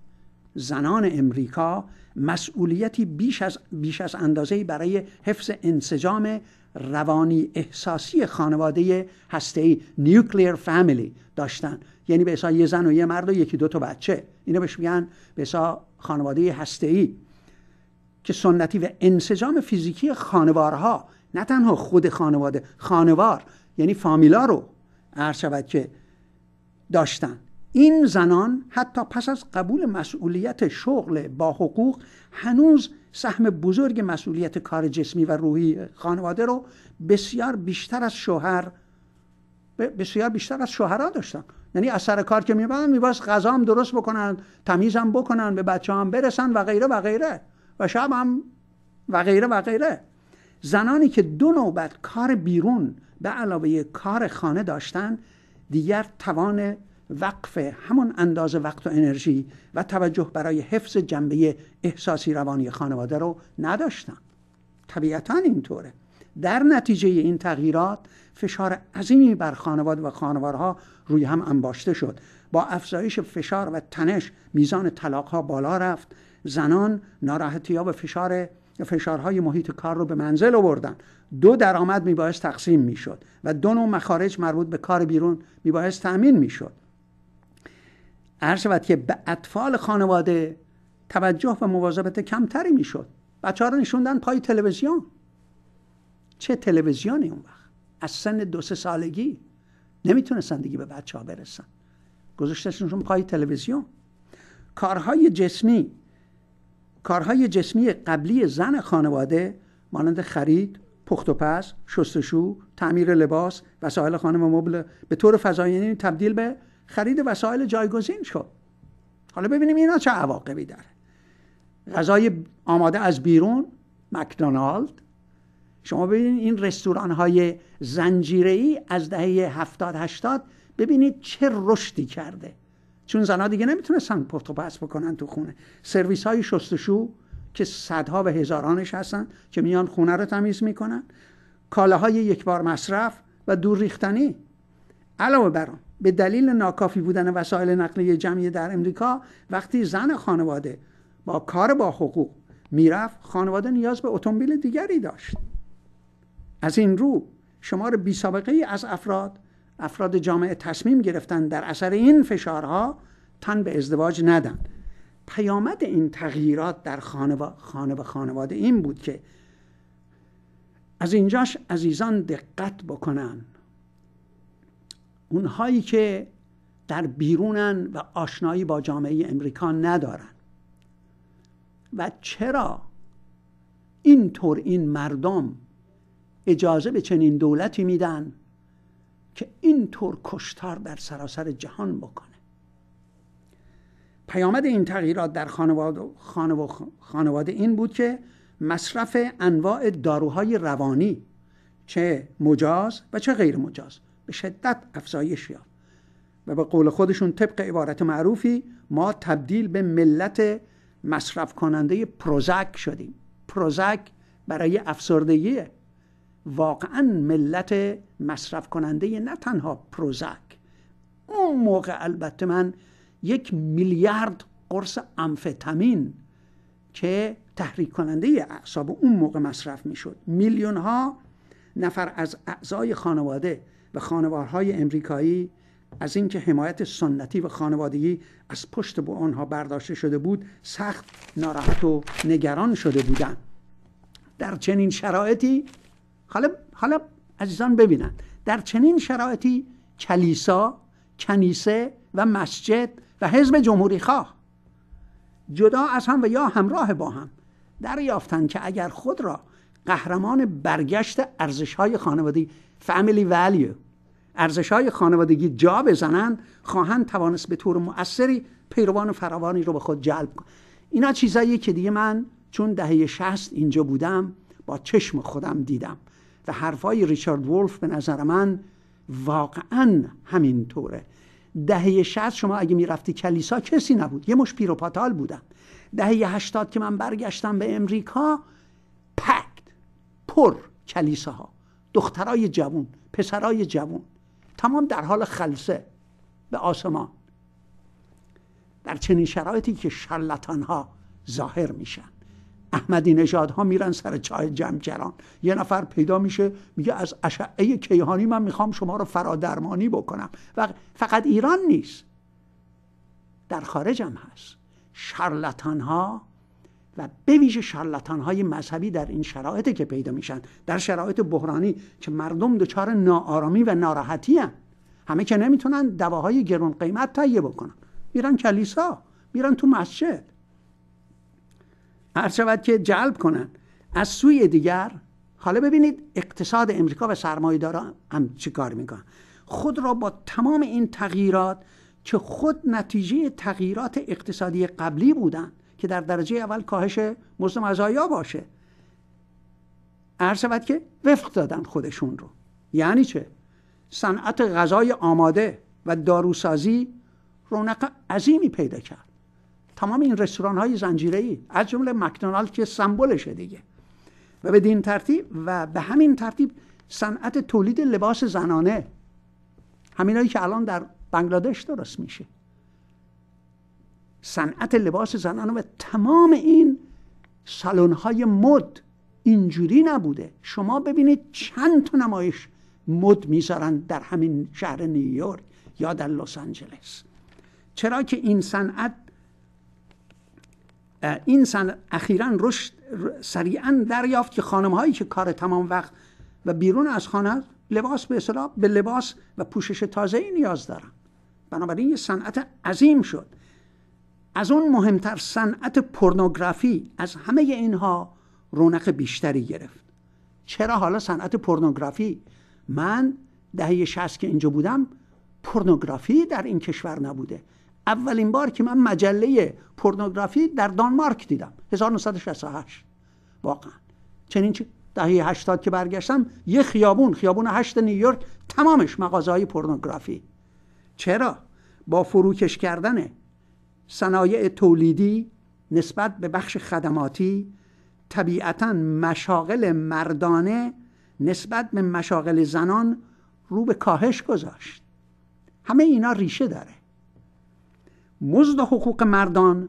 زنان امریکا مسئولیتی بیش از, بیش از اندازه برای حفظ انسجام روانی احساسی خانواده هسته‌ای نیوکلیر فامیلی داشتن یعنی به یه زن و یه مرد و یکی دو تا بچه اینو بهش میگن به خانواده هسته‌ای که سنتی و انسجام فیزیکی خانوارها نه تنها خود خانواده خانوار یعنی فامیلا رو عرض شود که داشتن این زنان حتی پس از قبول مسئولیت شغل با حقوق هنوز سهم بزرگ مسئولیت کار جسمی و روحی خانواده رو بسیار بیشتر از شوهر بسیار بیشتر از شوهرها داشتن یعنی از سر کار که میبرن میباید غذا هم درست بکنن تمیزم بکنن به بچه هم برسن و غیره و غیره و شب هم و غیره و غیره زنانی که دو نوبت کار بیرون به علاوه کار خانه داشتند دیگر توان وقف همان اندازه وقت و انرژی و توجه برای حفظ جنبه احساسی روانی خانواده رو نداشتند طبیعتا اینطوره در نتیجه این تغییرات فشار عظیمی بر خانواده و خانوارها روی هم انباشته شد با افزایش فشار و تنش میزان طلاق بالا رفت زنان ناراحتی ها به فشار فشارهای محیط کار رو به منزل آوردن دو درآمد میبایست تقسیم میشد و دو نوع مخارج مربوط به کار بیرون میبایست تأمین میشد هر شود که به اطفال خانواده توجه و مواظبت کمتری میشد بچه ها رو نشوندن پای تلویزیون چه تلویزیونی اون وقت از سن دو سه سالگی نمیتونستن دیگه به بچه ها برسن گذاشتشون پای تلویزیون کارهای جسمی کارهای جسمی قبلی زن خانواده مانند خرید، پخت و پز، شستشو، تعمیر لباس، وسایل خانه و مبل به طور فضایینی تبدیل به خرید وسایل جایگزین شد. حالا ببینیم اینا چه عواقبی داره. غذای آماده از بیرون مکدونالد شما ببینید این رستوران های از دهه هفتاد، هشتاد ببینید چه رشدی کرده چون زنها دیگه نمیتونستن پفت و پس بکنن تو خونه سرویس های شستشو که صدها و هزارانش هستن که میان خونه رو تمیز میکنن کالاهای یک بار مصرف و دور ریختنی علاوه بر به دلیل ناکافی بودن وسایل نقلیه جمعی در امریکا وقتی زن خانواده با کار با حقوق میرفت خانواده نیاز به اتومبیل دیگری داشت از این رو شمار بی سابقه ای از افراد افراد جامعه تصمیم گرفتن در اثر این فشارها تن به ازدواج ندن پیامد این تغییرات در خانواده و خانواده این بود که از اینجاش عزیزان دقت بکنن اونهایی که در بیرونن و آشنایی با جامعه امریکا ندارن و چرا اینطور این مردم اجازه به چنین دولتی میدن که اینطور کشتار در سراسر جهان بکنه پیامد این تغییرات در خانواده, خانواده این بود که مصرف انواع داروهای روانی چه مجاز و چه غیر مجاز به شدت افزایش یافت و به قول خودشون طبق عبارت معروفی ما تبدیل به ملت مصرف کننده پروزک شدیم پروزک برای افسردگیه واقعا ملت مصرف کننده نه تنها پروزک اون موقع البته من یک میلیارد قرص امفتامین که تحریک کننده اعصاب اون موقع مصرف میشد میلیون ها نفر از اعضای خانواده و خانوارهای امریکایی از اینکه حمایت سنتی و خانوادگی از پشت به آنها برداشته شده بود سخت ناراحت و نگران شده بودند در چنین شرایطی حالا حالا عزیزان ببینن در چنین شرایطی کلیسا کنیسه و مسجد و حزب جمهوری خواه جدا از هم و یا همراه با هم دریافتند که اگر خود را قهرمان برگشت ارزش های خانوادگی فامیلی ولیو ارزش های خانوادگی جا بزنند خواهند توانست به طور مؤثری پیروان فراوانی رو به خود جلب کنند. اینا چیزایی که دیگه من چون دهه شست اینجا بودم با چشم خودم دیدم و حرفای ریچارد وولف به نظر من واقعا همینطوره دهه 60 شما اگه میرفتی کلیسا کسی نبود یه مش پیروپاتال بودم. دهه هشتاد که من برگشتم به امریکا پکت پر کلیساها دخترای جوون پسرای جوون تمام در حال خلصه به آسمان در چنین شرایطی که شلطان ها ظاهر میشن احمدی ها میرن سر چای جمجران یه نفر پیدا میشه میگه از اشعه کیهانی من میخوام شما رو فرادرمانی بکنم و فقط ایران نیست در خارج هم هست شارلاتان ها و به ویژه های مذهبی در این شرایط که پیدا میشن در شرایط بحرانی که مردم دچار ناآرامی و ناراحتی هم. همه که نمیتونن دواهای گرون قیمت تهیه بکنن میرن کلیسا میرن تو مسجد هر شود که جلب کنن از سوی دیگر حالا ببینید اقتصاد امریکا و سرمایه‌دارا هم چی کار میکنن خود را با تمام این تغییرات که خود نتیجه تغییرات اقتصادی قبلی بودن که در درجه اول کاهش مزد مزایا باشه عرض شود که وفق دادن خودشون رو یعنی چه صنعت غذای آماده و داروسازی رونق عظیمی پیدا کرد تمام این رستوران های زنجیره ای از جمله مکدونالد که سمبلشه دیگه و به این ترتیب و به همین ترتیب صنعت تولید لباس زنانه همینایی که الان در بنگلادش درست میشه صنعت لباس زنانه و تمام این سالن های مد اینجوری نبوده شما ببینید چند تا نمایش مد میذارن در همین شهر نیویورک یا در لس آنجلس چرا که این صنعت این سن اخیرا رشد سریعا دریافت که خانم هایی که کار تمام وقت و بیرون از خانه لباس به اصطلاح به لباس و پوشش تازه ای نیاز دارن بنابراین یه صنعت عظیم شد از اون مهمتر صنعت پورنوگرافی از همه اینها رونق بیشتری گرفت چرا حالا صنعت پورنوگرافی من دهه 60 که اینجا بودم پورنوگرافی در این کشور نبوده اولین بار که من مجله پورنوگرافی در دانمارک دیدم 1968 واقعا چنین دهه 80 که برگشتم یه خیابون خیابون هشت نیویورک تمامش مغازه های پورنوگرافی چرا با فروکش کردن صنایع تولیدی نسبت به بخش خدماتی طبیعتا مشاغل مردانه نسبت به مشاغل زنان رو به کاهش گذاشت همه اینا ریشه داره مزد حقوق مردان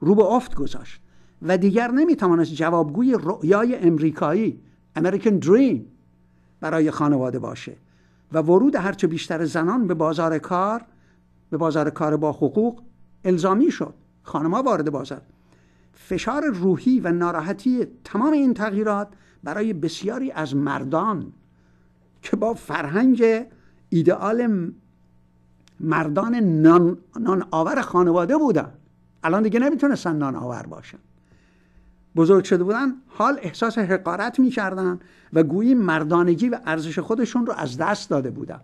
رو به افت گذاشت و دیگر نمیتوانست جوابگوی رؤیای امریکایی American Dream برای خانواده باشه و ورود هرچه بیشتر زنان به بازار کار به بازار کار با حقوق الزامی شد خانما وارد بازار فشار روحی و ناراحتی تمام این تغییرات برای بسیاری از مردان که با فرهنگ ایدئال مردان نان, نان آور خانواده بودن الان دیگه نمیتونستن نان آور باشن بزرگ شده بودن حال احساس حقارت میکردن و گویی مردانگی و ارزش خودشون رو از دست داده بودن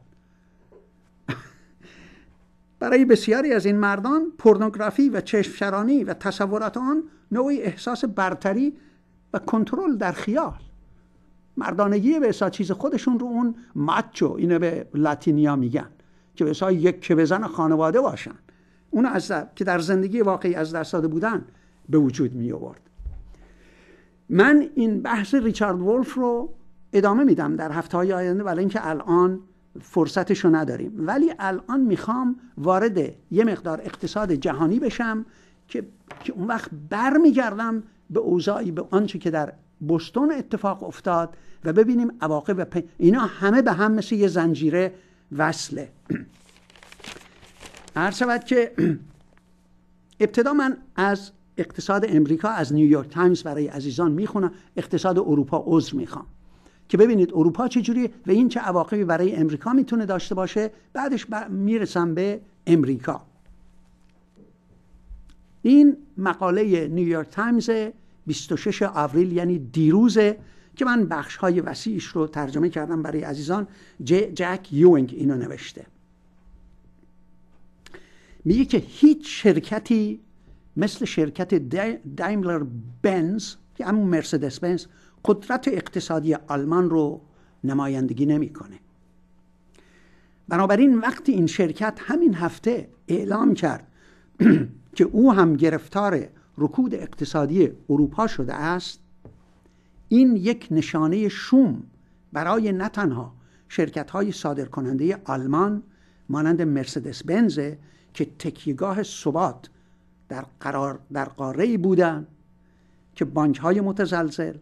*laughs* برای بسیاری از این مردان پورنوگرافی و شرانی و تصورات آن نوعی احساس برتری و کنترل در خیال مردانگی به احساس چیز خودشون رو اون ماچو اینو به لاتینیا میگن که به یک که بزن خانواده باشن اون از که در زندگی واقعی از دست داده بودن به وجود می آورد من این بحث ریچارد ولف رو ادامه میدم در هفته های آینده ولی اینکه الان فرصتشو نداریم ولی الان میخوام وارد یه مقدار اقتصاد جهانی بشم که, که اون وقت برمیگردم به اوضاعی به آنچه که در بستون اتفاق افتاد و ببینیم عواقب اینا همه به هم مثل یه زنجیره وصله هر شود که ابتدا من از اقتصاد امریکا از نیویورک تایمز برای عزیزان میخونم اقتصاد اروپا عذر میخوام که ببینید اروپا جوری و این چه عواقبی برای امریکا میتونه داشته باشه بعدش میرسم به امریکا این مقاله نیویورک تایمز 26 آوریل یعنی دیروز که من بخش های وسیعش رو ترجمه کردم برای عزیزان جک یوینگ اینو نوشته میگه که هیچ شرکتی مثل شرکت دایملر بنز که همون مرسدس بنز قدرت اقتصادی آلمان رو نمایندگی نمیکنه بنابراین وقتی این شرکت همین هفته اعلام کرد *clears throat* که او هم گرفتار رکود اقتصادی اروپا شده است این یک نشانه شوم برای نه تنها شرکت های صادرکننده آلمان مانند مرسدس بنز که تکیگاه ثبات در قرار در قاره بودند که بانک های متزلزل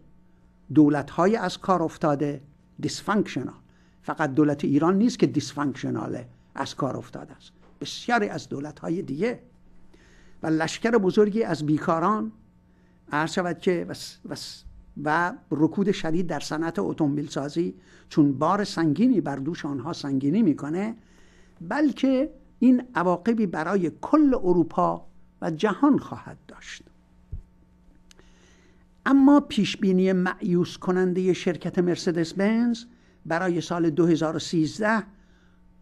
دولت های از کار افتاده دیسفانکشنال فقط دولت ایران نیست که دیسفانکشناله از کار افتاده است بسیاری از دولت های دیگه و لشکر بزرگی از بیکاران عرض شود که و رکود شدید در صنعت اتومبیل سازی چون بار سنگینی بر دوش آنها سنگینی میکنه بلکه این عواقبی برای کل اروپا و جهان خواهد داشت اما پیشبینی معیوس کننده شرکت مرسدس بنز برای سال 2013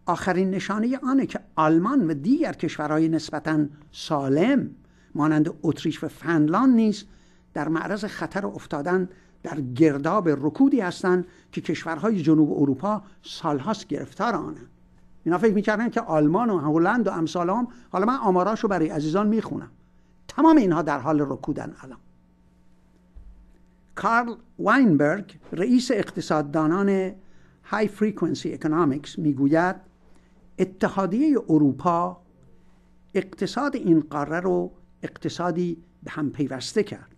آخرین نشانه آنه که آلمان و دیگر کشورهای نسبتا سالم مانند اتریش و فنلاند نیست در معرض خطر افتادن در گرداب رکودی هستند که کشورهای جنوب اروپا سالهاست گرفتار آنند اینا فکر میکردن که آلمان و هلند و هم حالا من آماراشو برای عزیزان میخونم تمام اینها در حال رکودن الان کارل واینبرگ رئیس اقتصاددانان های فریکونسی اکنامیکس میگوید اتحادیه اروپا اقتصاد این قاره رو اقتصادی به هم پیوسته کرد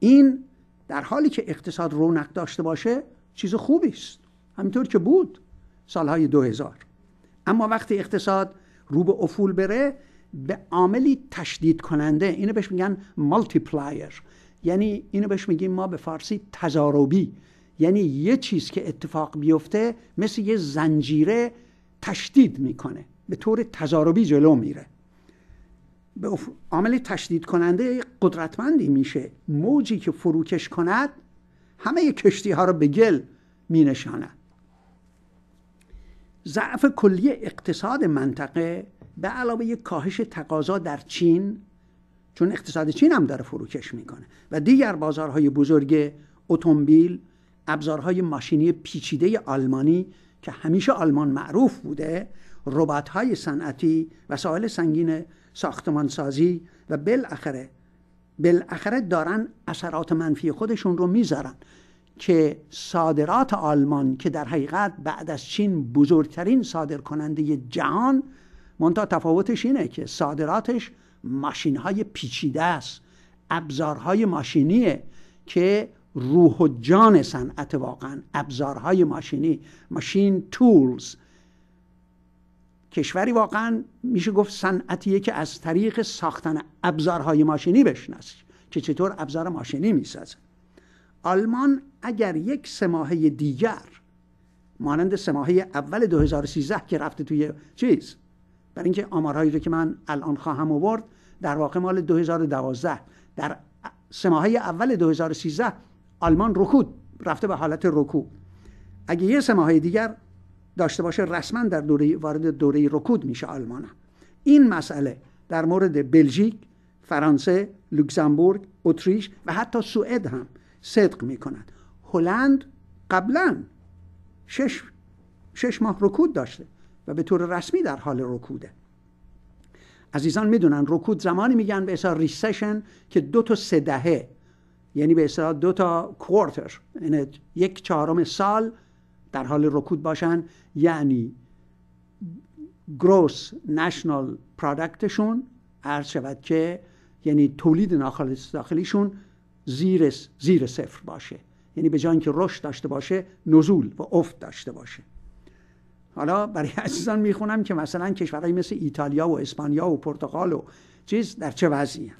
این در حالی که اقتصاد رونق داشته باشه چیز خوبی است همینطور که بود سالهای 2000 اما وقتی اقتصاد رو به افول بره به عاملی تشدید کننده اینو بهش میگن مالتیپلایر یعنی اینو بهش میگیم ما به فارسی تزاروبی یعنی یه چیز که اتفاق بیفته مثل یه زنجیره تشدید میکنه به طور تزاروبی جلو میره به عامل تشدید کننده قدرتمندی میشه موجی که فروکش کند همه کشتی ها را به گل می نشاند ضعف کلی اقتصاد منطقه به علاوه یک کاهش تقاضا در چین چون اقتصاد چین هم داره فروکش میکنه و دیگر بازارهای بزرگ اتومبیل ابزارهای ماشینی پیچیده آلمانی که همیشه آلمان معروف بوده رباتهای صنعتی وسایل سنگین ساختمانسازی و بالاخره بالاخره دارن اثرات منفی خودشون رو میذارن که صادرات آلمان که در حقیقت بعد از چین بزرگترین کننده جهان منتها تفاوتش اینه که صادراتش ماشین های پیچیده است ابزارهای ماشینیه که روح و جان صنعت واقعا ابزارهای ماشینی ماشین تولز کشوری واقعا میشه گفت صنعتیه که از طریق ساختن ابزارهای ماشینی بشناسی که چطور ابزار ماشینی میسازه آلمان اگر یک سماهه دیگر مانند سماهه اول 2013 که رفته توی چیز برای اینکه آمارهایی رو که من الان خواهم آورد در واقع مال 2012 در سماهه اول 2013 آلمان رکود رفته به حالت رکود اگه یه سماهی دیگر داشته باشه رسما در دوره وارد دوره رکود میشه آلمان هم. این مسئله در مورد بلژیک فرانسه لوکزامبورگ اتریش و حتی سوئد هم صدق میکنند هلند قبلا شش, شش ماه رکود داشته و به طور رسمی در حال رکوده عزیزان میدونن رکود زمانی میگن به اصلا ریسشن که دو تا سه دهه یعنی به اصلا دو تا کوارتر یعنی یک چهارم سال در حال رکود باشن یعنی گروس نشنال پرادکتشون عرض شود که یعنی تولید ناخالص داخلیشون زیر, زیر صفر باشه یعنی به جای که رشد داشته باشه نزول و افت داشته باشه حالا برای عزیزان میخونم که مثلا کشورهایی مثل ایتالیا و اسپانیا و پرتغال و چیز در چه وضعی هم.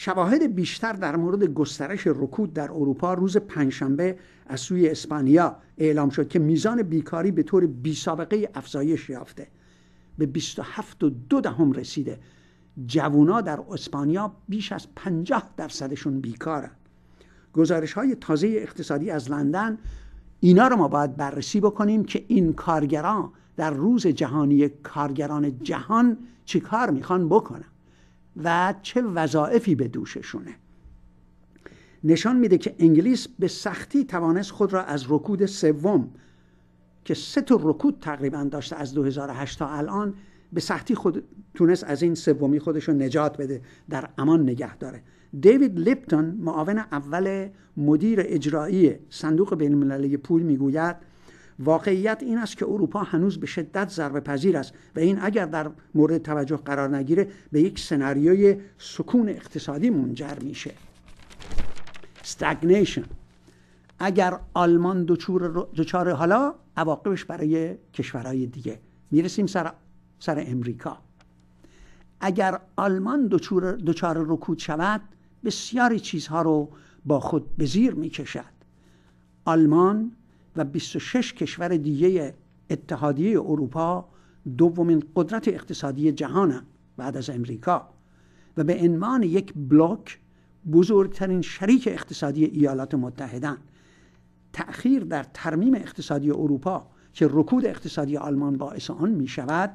شواهد بیشتر در مورد گسترش رکود در اروپا روز پنجشنبه از سوی اسپانیا اعلام شد که میزان بیکاری به طور بی سابقه افزایش یافته به 27 و دو دهم رسیده جوونا در اسپانیا بیش از 50 درصدشون بیکارن گزارش های تازه اقتصادی از لندن اینا رو ما باید بررسی بکنیم که این کارگران در روز جهانی کارگران جهان چیکار کار میخوان بکنن و چه وظایفی به دوششونه نشان میده که انگلیس به سختی توانست خود را از رکود سوم که سه تا رکود تقریبا داشته از 2008 تا الان به سختی خود تونست از این سومی خودش رو نجات بده در امان نگه داره دیوید لیپتون معاون اول مدیر اجرایی صندوق بین‌المللی پول میگوید واقعیت این است که اروپا هنوز به شدت ضربه پذیر است و این اگر در مورد توجه قرار نگیره به یک سناریوی سکون اقتصادی منجر میشه استگنیشن اگر آلمان دچار حالا عواقبش برای کشورهای دیگه میرسیم سر, سر امریکا اگر آلمان دچار رکود شود بسیاری چیزها رو با خود به زیر میکشد آلمان و 26 کشور دیگه اتحادیه اروپا دومین قدرت اقتصادی جهان بعد از امریکا و به عنوان یک بلوک بزرگترین شریک اقتصادی ایالات متحده تأخیر در ترمیم اقتصادی اروپا که رکود اقتصادی آلمان باعث آن می شود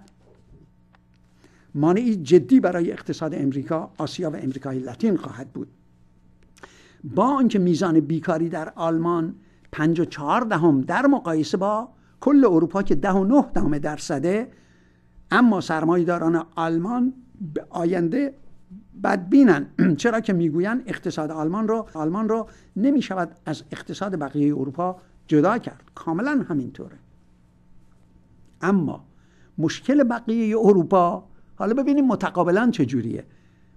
مانعی جدی برای اقتصاد امریکا آسیا و امریکای لاتین خواهد بود با آنکه میزان بیکاری در آلمان پنج و چهار دهم در مقایسه با کل اروپا که ده و نه دهم درصده اما سرمایهداران آلمان به آینده بدبینن *clears throat* چرا که میگویند اقتصاد آلمان رو آلمان رو نمی از اقتصاد بقیه اروپا جدا کرد کاملا همینطوره اما مشکل بقیه اروپا حالا ببینیم متقابلا چجوریه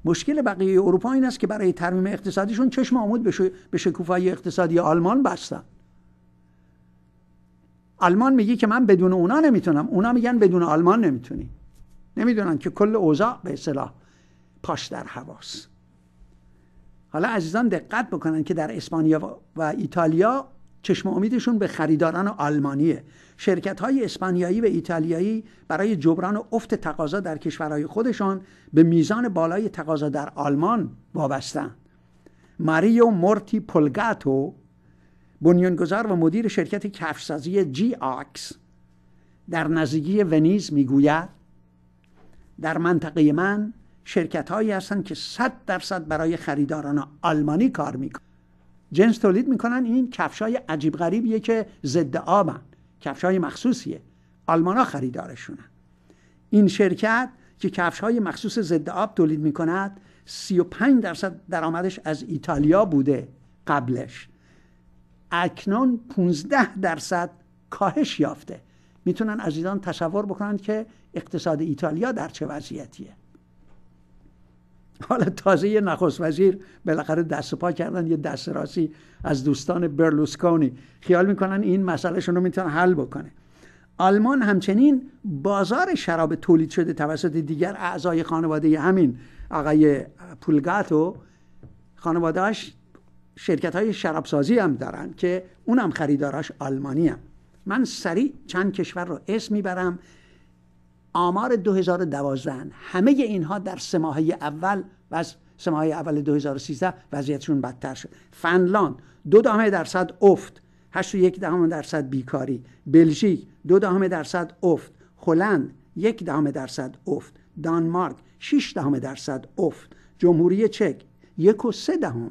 مشکل بقیه اروپا این است که برای ترمیم اقتصادیشون چشم آمود به شکوفایی اقتصادی آلمان بستن آلمان میگی که من بدون اونا نمیتونم اونا میگن بدون آلمان نمیتونی نمیدونن که کل اوضاع به اصطلاح پاش در هواست حالا عزیزان دقت بکنن که در اسپانیا و ایتالیا چشم امیدشون به خریداران آلمانیه شرکت های اسپانیایی و ایتالیایی برای جبران افت تقاضا در کشورهای خودشان به میزان بالای تقاضا در آلمان وابستن ماریو مورتی پولگاتو بنیانگذار و مدیر شرکت کفشسازی جی آکس در نزدیکی ونیز میگوید در منطقه من شرکت هایی هستند که 100 درصد برای خریداران آلمانی کار میکن جنس تولید میکنن این کفش های عجیب غریبیه که ضد آبن کفش های مخصوصیه آلمانا خریدارشونن این شرکت که کفش های مخصوص ضد آب تولید میکند 35 درصد درآمدش از ایتالیا بوده قبلش اکنون 15 درصد کاهش یافته میتونن عزیزان تصور بکنن که اقتصاد ایتالیا در چه وضعیتیه حالا تازه یه نخست وزیر بالاخره دست پا کردن یه دست راسی از دوستان برلوسکونی خیال میکنن این مسئله رو میتونن حل بکنه آلمان همچنین بازار شراب تولید شده توسط دیگر اعضای خانواده همین آقای پولگاتو خانوادهاش شرکت های شرابسازی هم دارن که اونم خریداراش آلمانی هم. من سریع چند کشور رو اسم میبرم آمار 2012 همه اینها در سه ماهه اول و از سه اول 2013 وضعیتشون بدتر شد فنلاند دو دهم درصد افت 8.1 دهم درصد بیکاری بلژیک دو دهم درصد افت هلند یک دهم درصد افت دانمارک 6 دهم درصد افت جمهوری چک یک و سه دهم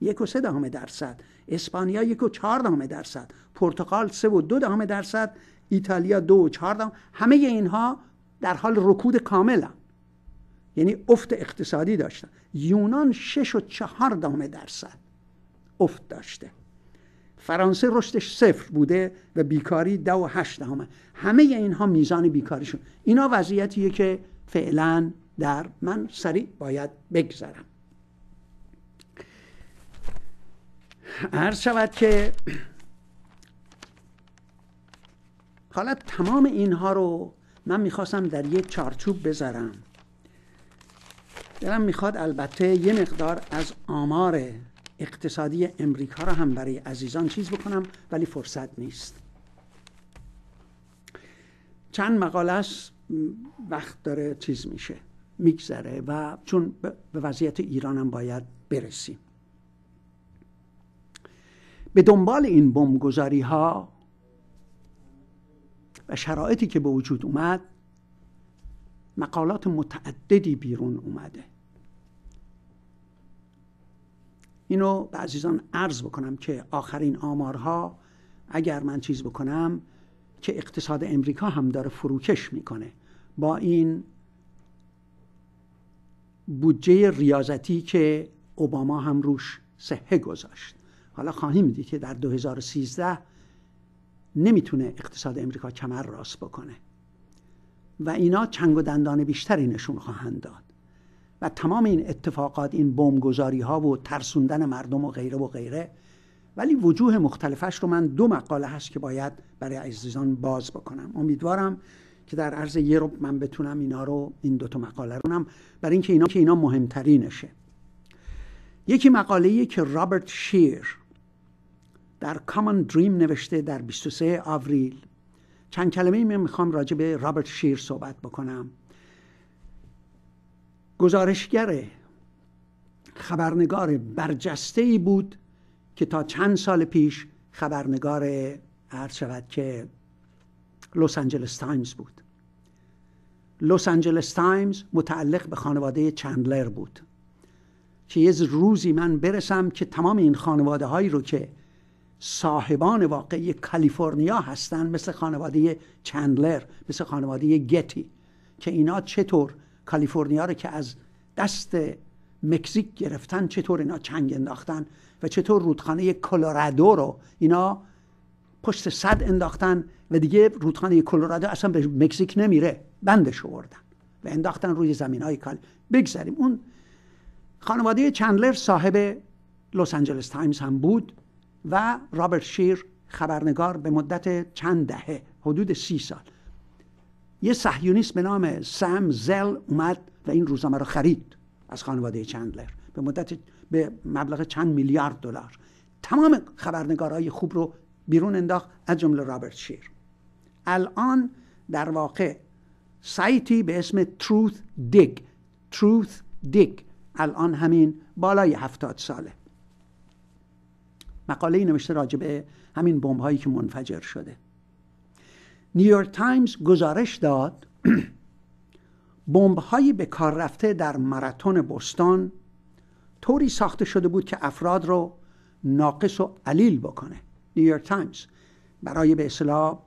یک و سه دهم درصد اسپانیا یک و چهار دهم درصد پرتغال سه و دو دهم درصد ایتالیا دو و چهار دهم همه اینها در حال رکود کاملن یعنی افت اقتصادی داشتن یونان شش و چهار دهم درصد افت داشته فرانسه رشدش صفر بوده و بیکاری دو و هشت دهمه. همه اینها میزان بیکاریشون اینا وضعیتیه که فعلا در من سریع باید بگذرم عرض شود که حالا تمام اینها رو من میخواستم در یک چارچوب بذارم دلم میخواد البته یه مقدار از آمار اقتصادی امریکا رو هم برای عزیزان چیز بکنم ولی فرصت نیست چند مقاله است وقت داره چیز میشه میگذره و چون به وضعیت ایرانم باید برسیم به دنبال این بمبگذاری ها و شرایطی که به وجود اومد مقالات متعددی بیرون اومده اینو به عزیزان عرض بکنم که آخرین آمارها اگر من چیز بکنم که اقتصاد امریکا هم داره فروکش میکنه با این بودجه ریاضتی که اوباما هم روش سهه گذاشت حالا خواهیم دید که در 2013 نمیتونه اقتصاد امریکا کمر راست بکنه و اینا چنگ و دندان بیشتری نشون خواهند داد و تمام این اتفاقات این بمبگذاری ها و ترسوندن مردم و غیره و غیره ولی وجوه مختلفش رو من دو مقاله هست که باید برای عزیزان باز بکنم امیدوارم که در عرض یه رو من بتونم اینا رو این تا مقاله رو برای اینکه اینا که اینا مهمترینشه یکی مقاله که رابرت شیر در کامن دریم نوشته در 23 آوریل چند کلمه می میخوام راجع به رابرت شیر صحبت بکنم گزارشگر خبرنگار برجسته ای بود که تا چند سال پیش خبرنگار عرض شود که لس آنجلس تایمز بود لس آنجلس تایمز متعلق به خانواده چندلر بود که یه روزی من برسم که تمام این خانواده هایی رو که صاحبان واقعی کالیفرنیا هستند مثل خانواده چندلر مثل خانواده گتی که اینا چطور کالیفرنیا رو که از دست مکزیک گرفتن چطور اینا چنگ انداختن و چطور رودخانه کلرادو رو اینا پشت صد انداختن و دیگه رودخانه کلرادو اصلا به مکزیک نمیره بندش آوردن و انداختن روی زمین های کالی بگذاریم اون خانواده چندلر صاحب لس آنجلس تایمز هم بود و رابرت شیر خبرنگار به مدت چند دهه حدود سی سال یه صهیونیست به نام سم زل اومد و این روزنامه رو خرید از خانواده چندلر به مدت به مبلغ چند میلیارد دلار تمام خبرنگارهای خوب رو بیرون انداخت از جمله رابرت شیر الان در واقع سایتی به اسم تروث دیگ تروث دیگ الان همین بالای هفتاد ساله مقاله نوشته راجع به همین بمب هایی که منفجر شده نیویورک تایمز گزارش داد *clears throat* بمب هایی به کار رفته در ماراتون بستان طوری ساخته شده بود که افراد رو ناقص و علیل بکنه نیویورک تایمز برای به اصطلاح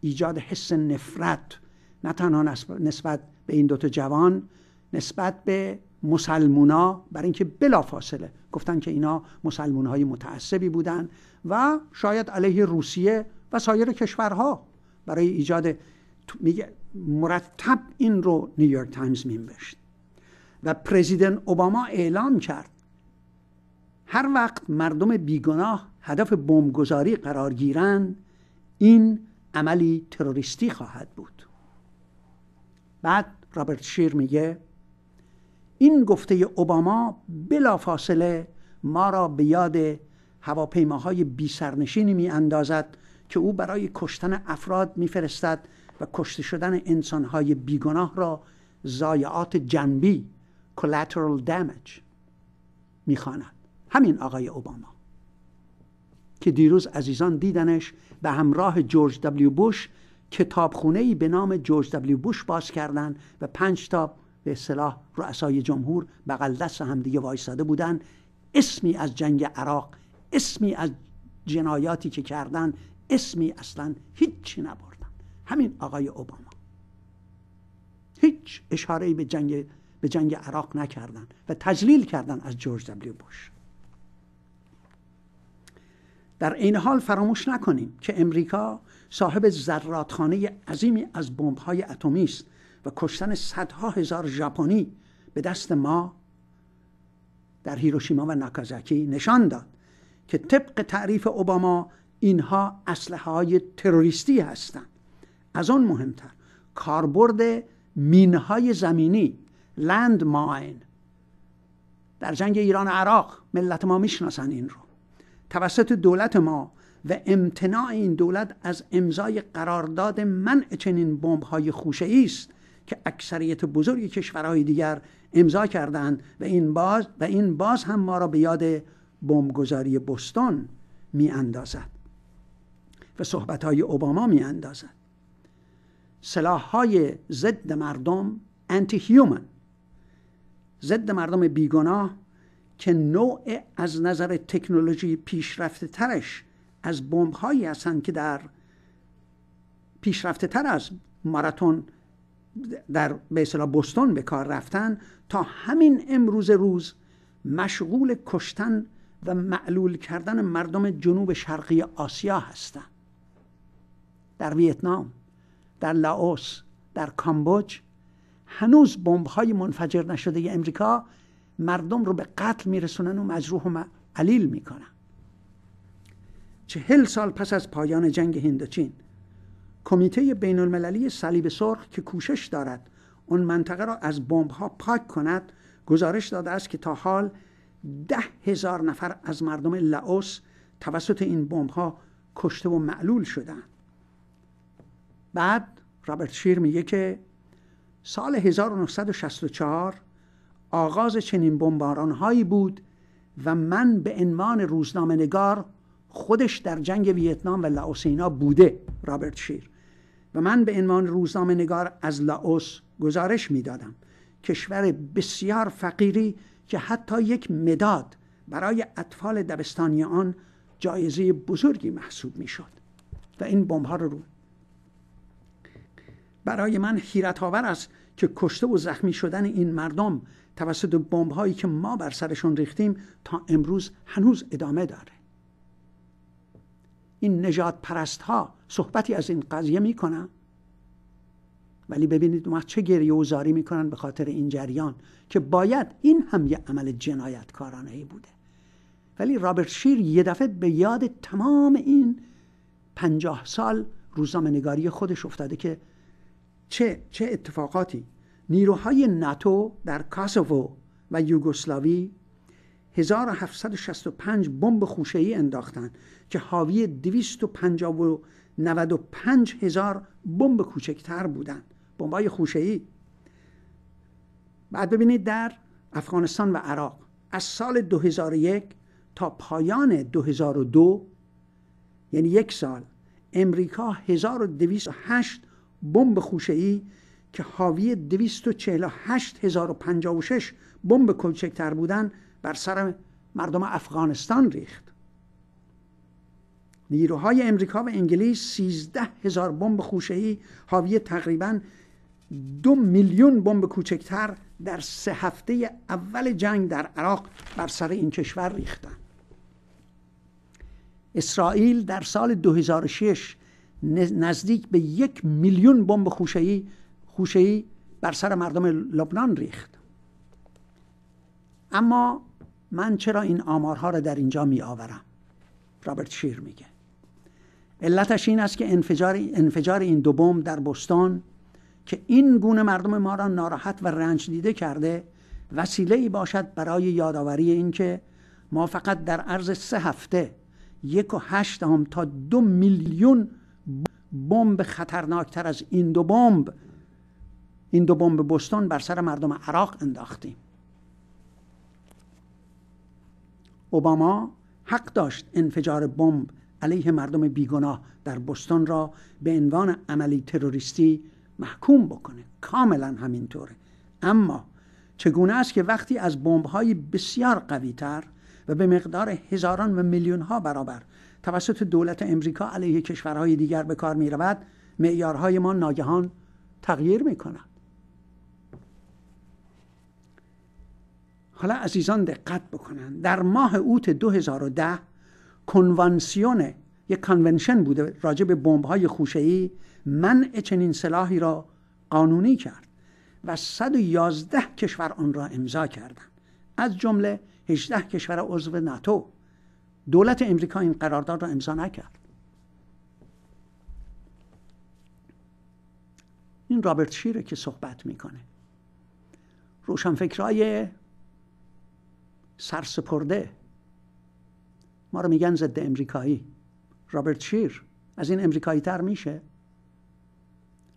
ایجاد حس نفرت نه تنها نسبت به این دوتا جوان نسبت به مسلمونا برای اینکه بلافاصله گفتن که اینا مسلمون های متعصبی بودن و شاید علیه روسیه و سایر کشورها برای ایجاد مرتب این رو نیویورک تایمز مینوشت و پرزیدنت اوباما اعلام کرد هر وقت مردم بیگناه هدف بمبگذاری قرار گیرند این عملی تروریستی خواهد بود بعد رابرت شیر میگه این گفته اوباما فاصله ما را به یاد هواپیماهای بی سرنشینی می اندازد که او برای کشتن افراد میفرستد و کشته شدن انسانهای بیگناه را زایعات جنبی collateral damage میخواند همین آقای اوباما که دیروز عزیزان دیدنش به همراه جورج دبلیو بوش کتابخونه ای به نام جورج دبلیو بوش باز کردند و پنج تا به اصطلاح رؤسای جمهور بغل دست هم دیگه وایستاده بودن اسمی از جنگ عراق اسمی از جنایاتی که کردن اسمی اصلا هیچی نبردن همین آقای اوباما هیچ اشاره به جنگ به جنگ عراق نکردن و تجلیل کردن از جورج دبلیو بوش در این حال فراموش نکنیم که امریکا صاحب زراتخانه عظیمی از بمب‌های اتمی است و کشتن صدها هزار ژاپنی به دست ما در هیروشیما و ناکازاکی نشان داد که طبق تعریف اوباما اینها اسلحه های تروریستی هستند از آن مهمتر کاربرد مینهای زمینی لند ماین در جنگ ایران و عراق ملت ما میشناسن این رو توسط دولت ما و امتناع این دولت از امضای قرارداد منع چنین های خوشه است که اکثریت بزرگ کشورهای دیگر امضا کردند و این باز و این باز هم ما را به یاد بمبگذاری بستون می اندازد و صحبت های اوباما می اندازد سلاح های ضد مردم انتی هیومن ضد مردم بیگناه که نوع از نظر تکنولوژی پیشرفته ترش از بمب هایی هستند که در پیشرفته تر از ماراتون در به بستون به کار رفتن تا همین امروز روز مشغول کشتن و معلول کردن مردم جنوب شرقی آسیا هستند در ویتنام در لاوس در کامبوج هنوز بمب های منفجر نشده ای امریکا مردم رو به قتل میرسونن و مجروح و علیل میکنن چهل سال پس از پایان جنگ هندوچین کمیته بین المللی صلیب سرخ که کوشش دارد اون منطقه را از بمب ها پاک کند گزارش داده است که تا حال ده هزار نفر از مردم لاوس توسط این بمب ها کشته و معلول شدند بعد رابرت شیر میگه که سال 1964 آغاز چنین بمباران هایی بود و من به عنوان روزنامه نگار خودش در جنگ ویتنام و لاوس بوده رابرت شیر و من به عنوان روزنامه نگار از لاوس گزارش میدادم کشور بسیار فقیری که حتی یک مداد برای اطفال دبستانی آن جایزه بزرگی محسوب میشد و این بمب ها رو, رو برای من حیرت آور است که کشته و زخمی شدن این مردم توسط بمب هایی که ما بر سرشون ریختیم تا امروز هنوز ادامه داره این نجات پرست ها صحبتی از این قضیه میکنن ولی ببینید ما چه گریه و زاری میکنن به خاطر این جریان که باید این هم یه عمل جنایتکارانه ای بوده ولی رابرت شیر یه دفعه به یاد تمام این پنجاه سال روزنامه نگاری خودش افتاده که چه چه اتفاقاتی نیروهای ناتو در کاسوو و یوگسلاوی 1765 بمب ای انداختن که حاوی 295 هزار بمب کوچکتر بودند بمبای ای بعد ببینید در افغانستان و عراق از سال 2001 تا پایان 2002 یعنی یک سال امریکا 1208 بمب ای که حاوی 248056 بمب کوچکتر بودند بر سر مردم افغانستان ریخت نیروهای امریکا و انگلیس سیزده هزار بمب ای حاوی تقریبا دو میلیون بمب کوچکتر در سه هفته اول جنگ در عراق بر سر این کشور ریختند اسرائیل در سال 2006 نزدیک به یک میلیون بمب خوشه‌ای خوشه‌ای بر سر مردم لبنان ریخت اما من چرا این آمارها را در اینجا می آورم رابرت شیر میگه علتش این است که انفجار, انفجار این دو بمب در بستان که این گونه مردم ما را ناراحت و رنج دیده کرده وسیله ای باشد برای یادآوری اینکه ما فقط در عرض سه هفته یک و هشت هم تا دو میلیون بمب خطرناکتر از این دو بمب این دو بمب بستان بر سر مردم عراق انداختیم اوباما حق داشت انفجار بمب علیه مردم بیگناه در بستان را به عنوان عملی تروریستی محکوم بکنه کاملا همینطوره اما چگونه است که وقتی از بمب‌های بسیار قویتر و به مقدار هزاران و میلیون ها برابر توسط دولت امریکا علیه کشورهای دیگر به کار می رود معیارهای ما ناگهان تغییر می حالا عزیزان دقت بکنن در ماه اوت 2010 کنوانسیون یک کنونشن بوده راجع به بمب‌های خوشه‌ای منع چنین سلاحی را قانونی کرد و 111 کشور آن را امضا کردند از جمله 18 کشور عضو ناتو دولت امریکا این قرارداد را امضا نکرد این رابرت شیره که صحبت میکنه روشنفکرای سرسپرده ما رو میگن ضد امریکایی رابرت شیر از این امریکایی تر میشه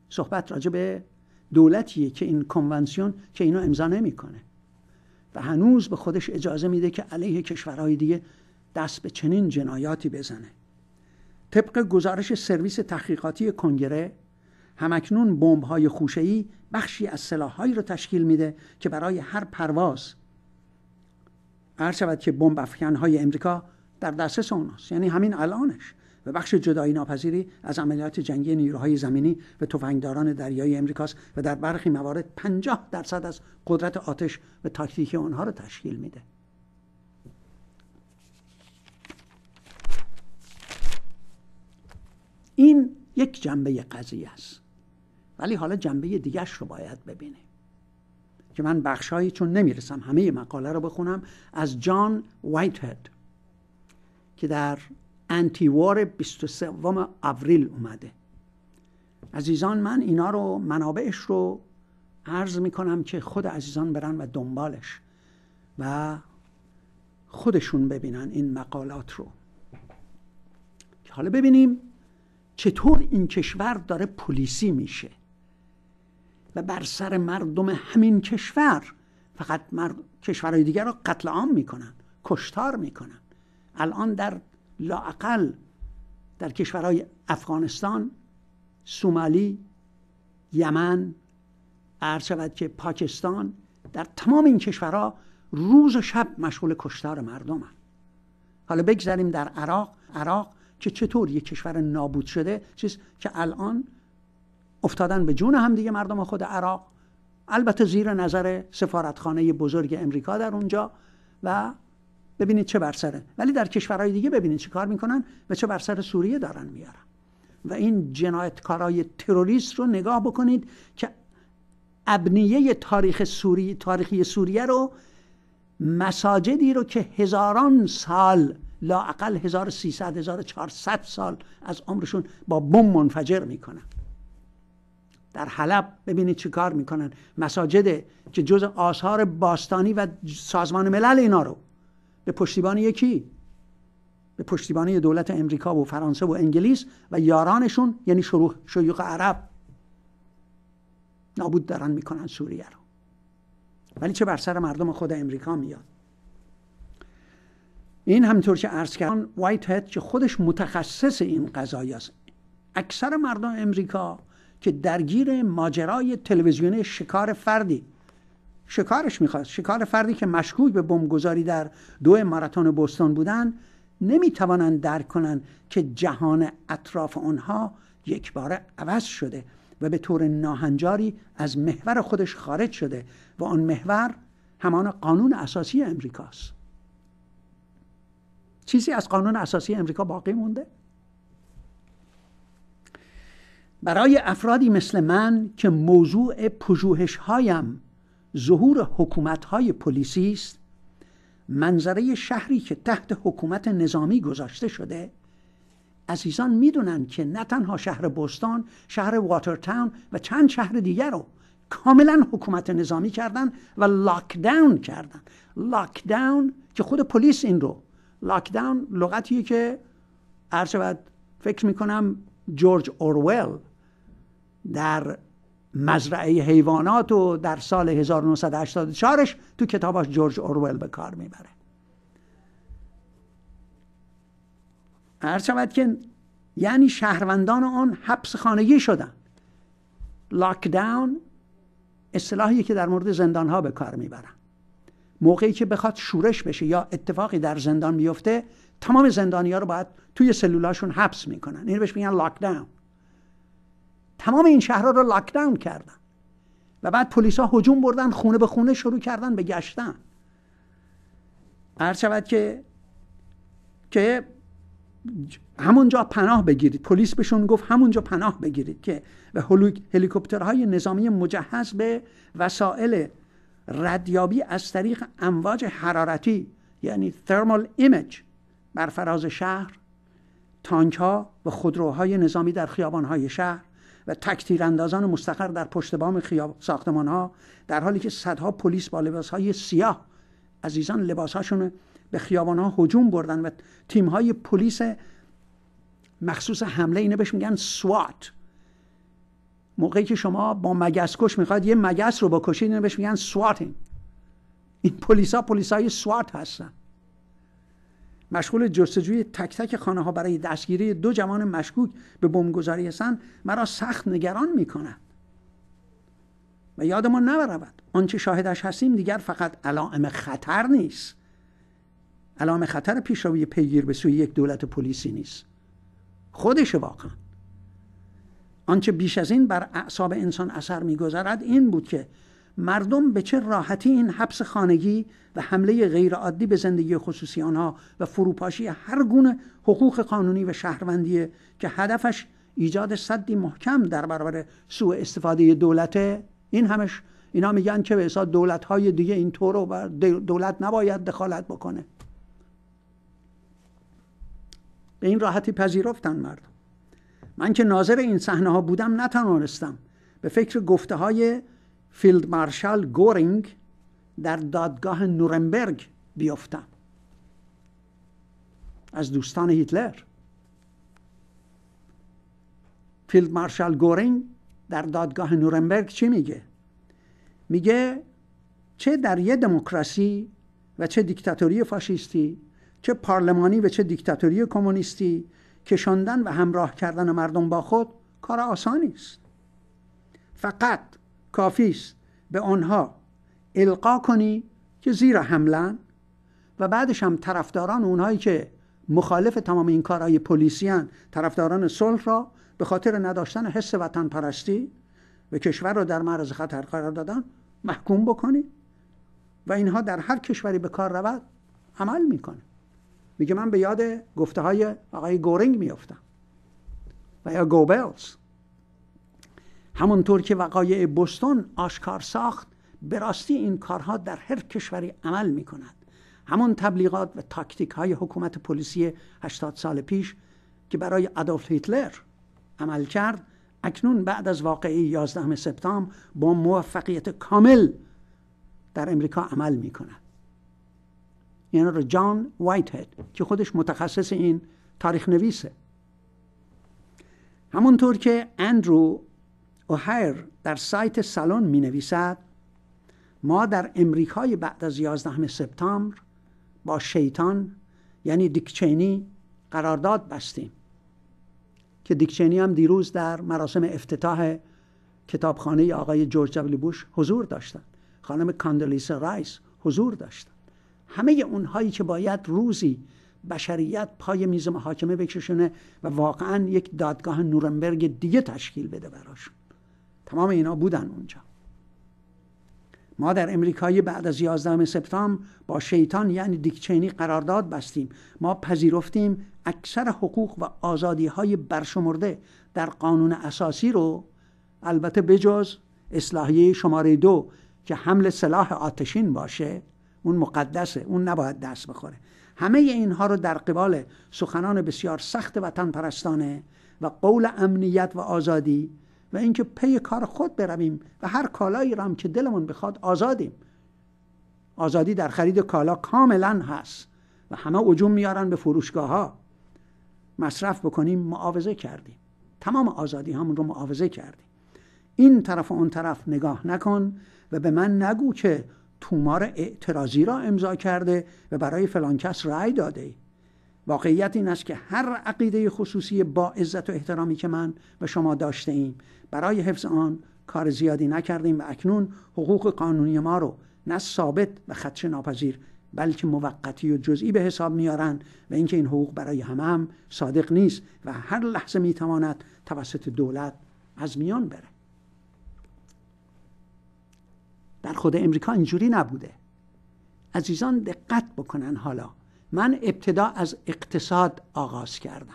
صحبت راجع به دولتیه که این کنونسیون که اینو امضا نمیکنه و هنوز به خودش اجازه میده که علیه کشورهای دیگه دست به چنین جنایاتی بزنه طبق گزارش سرویس تحقیقاتی کنگره همکنون بمب‌های خوشه‌ای بخشی از صلاحهایی را تشکیل میده که برای هر پرواز عرض شود که بمب افکن های امریکا در دسترس اوناست یعنی همین الانش و بخش جدایی ناپذیری از عملیات جنگی نیروهای زمینی و تفنگداران دریایی امریکاست و در برخی موارد 50 درصد از قدرت آتش و تاکتیک آنها را تشکیل میده این یک جنبه قضیه است ولی حالا جنبه دیگرش رو باید ببینیم که من بخشهایی چون نمیرسم همه مقاله رو بخونم از جان وایت که در انتیوار 23 آوریل اومده عزیزان من اینا رو منابعش رو عرض میکنم که خود عزیزان برن و دنبالش و خودشون ببینن این مقالات رو که حالا ببینیم چطور این کشور داره پلیسی میشه و بر سر مردم همین کشور فقط کشورهای دیگر رو قتل عام میکنن کشتار میکنن الان در لاعقل در کشورهای افغانستان سومالی یمن عرض شود که پاکستان در تمام این کشورها روز و شب مشغول کشتار مردم حالا بگذاریم در عراق عراق که چطور یک کشور نابود شده چیز که الان افتادن به جون هم دیگه مردم خود عراق البته زیر نظر سفارتخانه بزرگ امریکا در اونجا و ببینید چه برسره ولی در کشورهای دیگه ببینید چه کار میکنن و چه برسر سوریه دارن میارن و این جنایتکارای تروریست رو نگاه بکنید که ابنیه تاریخ سوری، تاریخی سوریه رو مساجدی رو که هزاران سال لاقل 1300 1400 سال از عمرشون با بم منفجر میکنن در حلب ببینید چی کار میکنن مساجد که جز آثار باستانی و سازمان ملل اینا رو به پشتیبانی یکی به پشتیبانی دولت امریکا و فرانسه و انگلیس و یارانشون یعنی شروع شیوخ عرب نابود دارن میکنن سوریه رو ولی چه بر سر مردم خود امریکا میاد این همینطور که عرض وایت هد که خودش متخصص این قضایی است اکثر مردم امریکا که درگیر ماجرای تلویزیون شکار فردی شکارش میخواست شکار فردی که مشکوک به بمبگذاری در دو ماراتون بستان بودن نمیتوانند درک کنند که جهان اطراف آنها یک بار عوض شده و به طور ناهنجاری از محور خودش خارج شده و آن محور همان قانون اساسی امریکاست چیزی از قانون اساسی امریکا باقی مونده برای افرادی مثل من که موضوع پژوهش هایم ظهور حکومت های پلیسی است منظره شهری که تحت حکومت نظامی گذاشته شده عزیزان میدونن که نه تنها شهر بستان شهر واترتاون و چند شهر دیگر رو کاملا حکومت نظامی کردن و لاکداون کردن لاکداون که خود پلیس این رو لاکداون لغتیه که عرض فکر میکنم جورج اورول در مزرعه حیوانات و در سال 1984ش تو کتاباش جورج اورول به کار میبره هر شود که یعنی شهروندان آن حبس خانگی شدن لاکداون اصطلاحی که در مورد زندان ها به کار میبرن موقعی که بخواد شورش بشه یا اتفاقی در زندان بیفته تمام زندانیا رو باید توی سلولاشون حبس میکنن اینو بهش میگن لاکداون تمام این شهرها رو لاکداون کردن و بعد پلیسا هجوم بردن خونه به خونه شروع کردن به گشتن عرض شود که که همونجا پناه بگیرید پلیس بهشون گفت همونجا پناه بگیرید که و هلیکوپترهای نظامی مجهز به وسایل ردیابی از طریق امواج حرارتی یعنی thermal image بر فراز شهر تانک ها و خودروهای نظامی در های شهر و تکتیر اندازان مستقر در پشت بام خیاب ساختمان ها در حالی که صدها پلیس با لباس های سیاه عزیزان لباس هاشون به خیابان ها هجوم بردن و تیم های پلیس مخصوص حمله اینه بهش میگن سوات موقعی که شما با مگس کش میخواد یه مگس رو بکشید اینو بهش میگن سواتین این پلیسا پلیسای سوات هستن مشغول جستجوی تک تک خانه ها برای دستگیری دو جوان مشکوک به بمبگذاری سن مرا سخت نگران می کند و یادمان نبرود آنچه شاهدش هستیم دیگر فقط علائم خطر نیست علائم خطر پیشروی پیگیر به سوی یک دولت پلیسی نیست خودش واقعا آنچه بیش از این بر اعصاب انسان اثر میگذارد این بود که مردم به چه راحتی این حبس خانگی و حمله غیرعادی به زندگی خصوصی آنها و فروپاشی هر گونه حقوق قانونی و شهروندی که هدفش ایجاد صدی محکم در برابر سوء استفاده دولته این همش اینا میگن که به حساب دولت های دیگه این طور دولت نباید دخالت بکنه به این راحتی پذیرفتن مردم من که ناظر این صحنه ها بودم نتوانستم به فکر گفته های فیلد مارشال گورینگ در دادگاه نورنبرگ بیفتم از دوستان هیتلر فیلد مارشال گورینگ در دادگاه نورنبرگ چی میگه میگه چه در یه دموکراسی و چه دیکتاتوری فاشیستی چه پارلمانی و چه دیکتاتوری کمونیستی کشاندن و همراه کردن مردم با خود کار آسانی است فقط کافی است به آنها القا کنی که زیر حملن و بعدش هم طرفداران اونهایی که مخالف تمام این کارهای پلیسی طرفداران صلح را به خاطر نداشتن حس وطن پرستی و کشور را در معرض خطر قرار دادن محکوم بکنی و اینها در هر کشوری به کار رود عمل میکنه میگه من به یاد گفته های آقای گورینگ میافتم و یا گوبلز همانطور که وقایع بستون آشکار ساخت به راستی این کارها در هر کشوری عمل می کند همون تبلیغات و تاکتیک های حکومت پلیسی 80 سال پیش که برای ادولف هیتلر عمل کرد اکنون بعد از واقعی 11 سپتامبر با موفقیت کامل در امریکا عمل می کند این یعنی رو جان وایت هد که خودش متخصص این تاریخ نویسه همونطور که اندرو اوهر در سایت سالن می نویسد ما در امریکای بعد از 11 سپتامبر با شیطان یعنی دیکچینی قرارداد بستیم که دیکچینی هم دیروز در مراسم افتتاح کتابخانه آقای جورج دبلیو بوش حضور داشتند خانم کاندلیسا رایس حضور داشتند همه اونهایی که باید روزی بشریت پای میز محاکمه بکشونه و واقعا یک دادگاه نورنبرگ دیگه تشکیل بده براشون تمام اینا بودن اونجا ما در امریکای بعد از 11 سپتامبر با شیطان یعنی دیکچینی قرارداد بستیم ما پذیرفتیم اکثر حقوق و آزادی های برشمرده در قانون اساسی رو البته بجز اصلاحیه شماره دو که حمل سلاح آتشین باشه اون مقدسه اون نباید دست بخوره همه اینها رو در قبال سخنان بسیار سخت وطن پرستانه و قول امنیت و آزادی و اینکه پی کار خود برویم و هر کالایی را هم که دلمون بخواد آزادیم آزادی در خرید کالا کاملا هست و همه عجوم میارن به فروشگاه ها مصرف بکنیم معاوضه کردیم تمام آزادی همون رو معاوضه کردیم این طرف و اون طرف نگاه نکن و به من نگو که تومار اعتراضی را امضا کرده و برای فلان کس رأی داده واقعیت این است که هر عقیده خصوصی با عزت و احترامی که من و شما داشته ایم برای حفظ آن کار زیادی نکردیم و اکنون حقوق قانونی ما رو نه ثابت و خدش ناپذیر بلکه موقتی و جزئی به حساب میارن و اینکه این حقوق برای همه هم صادق نیست و هر لحظه میتواند توسط دولت از میان بره در خود امریکا اینجوری نبوده عزیزان دقت بکنن حالا من ابتدا از اقتصاد آغاز کردم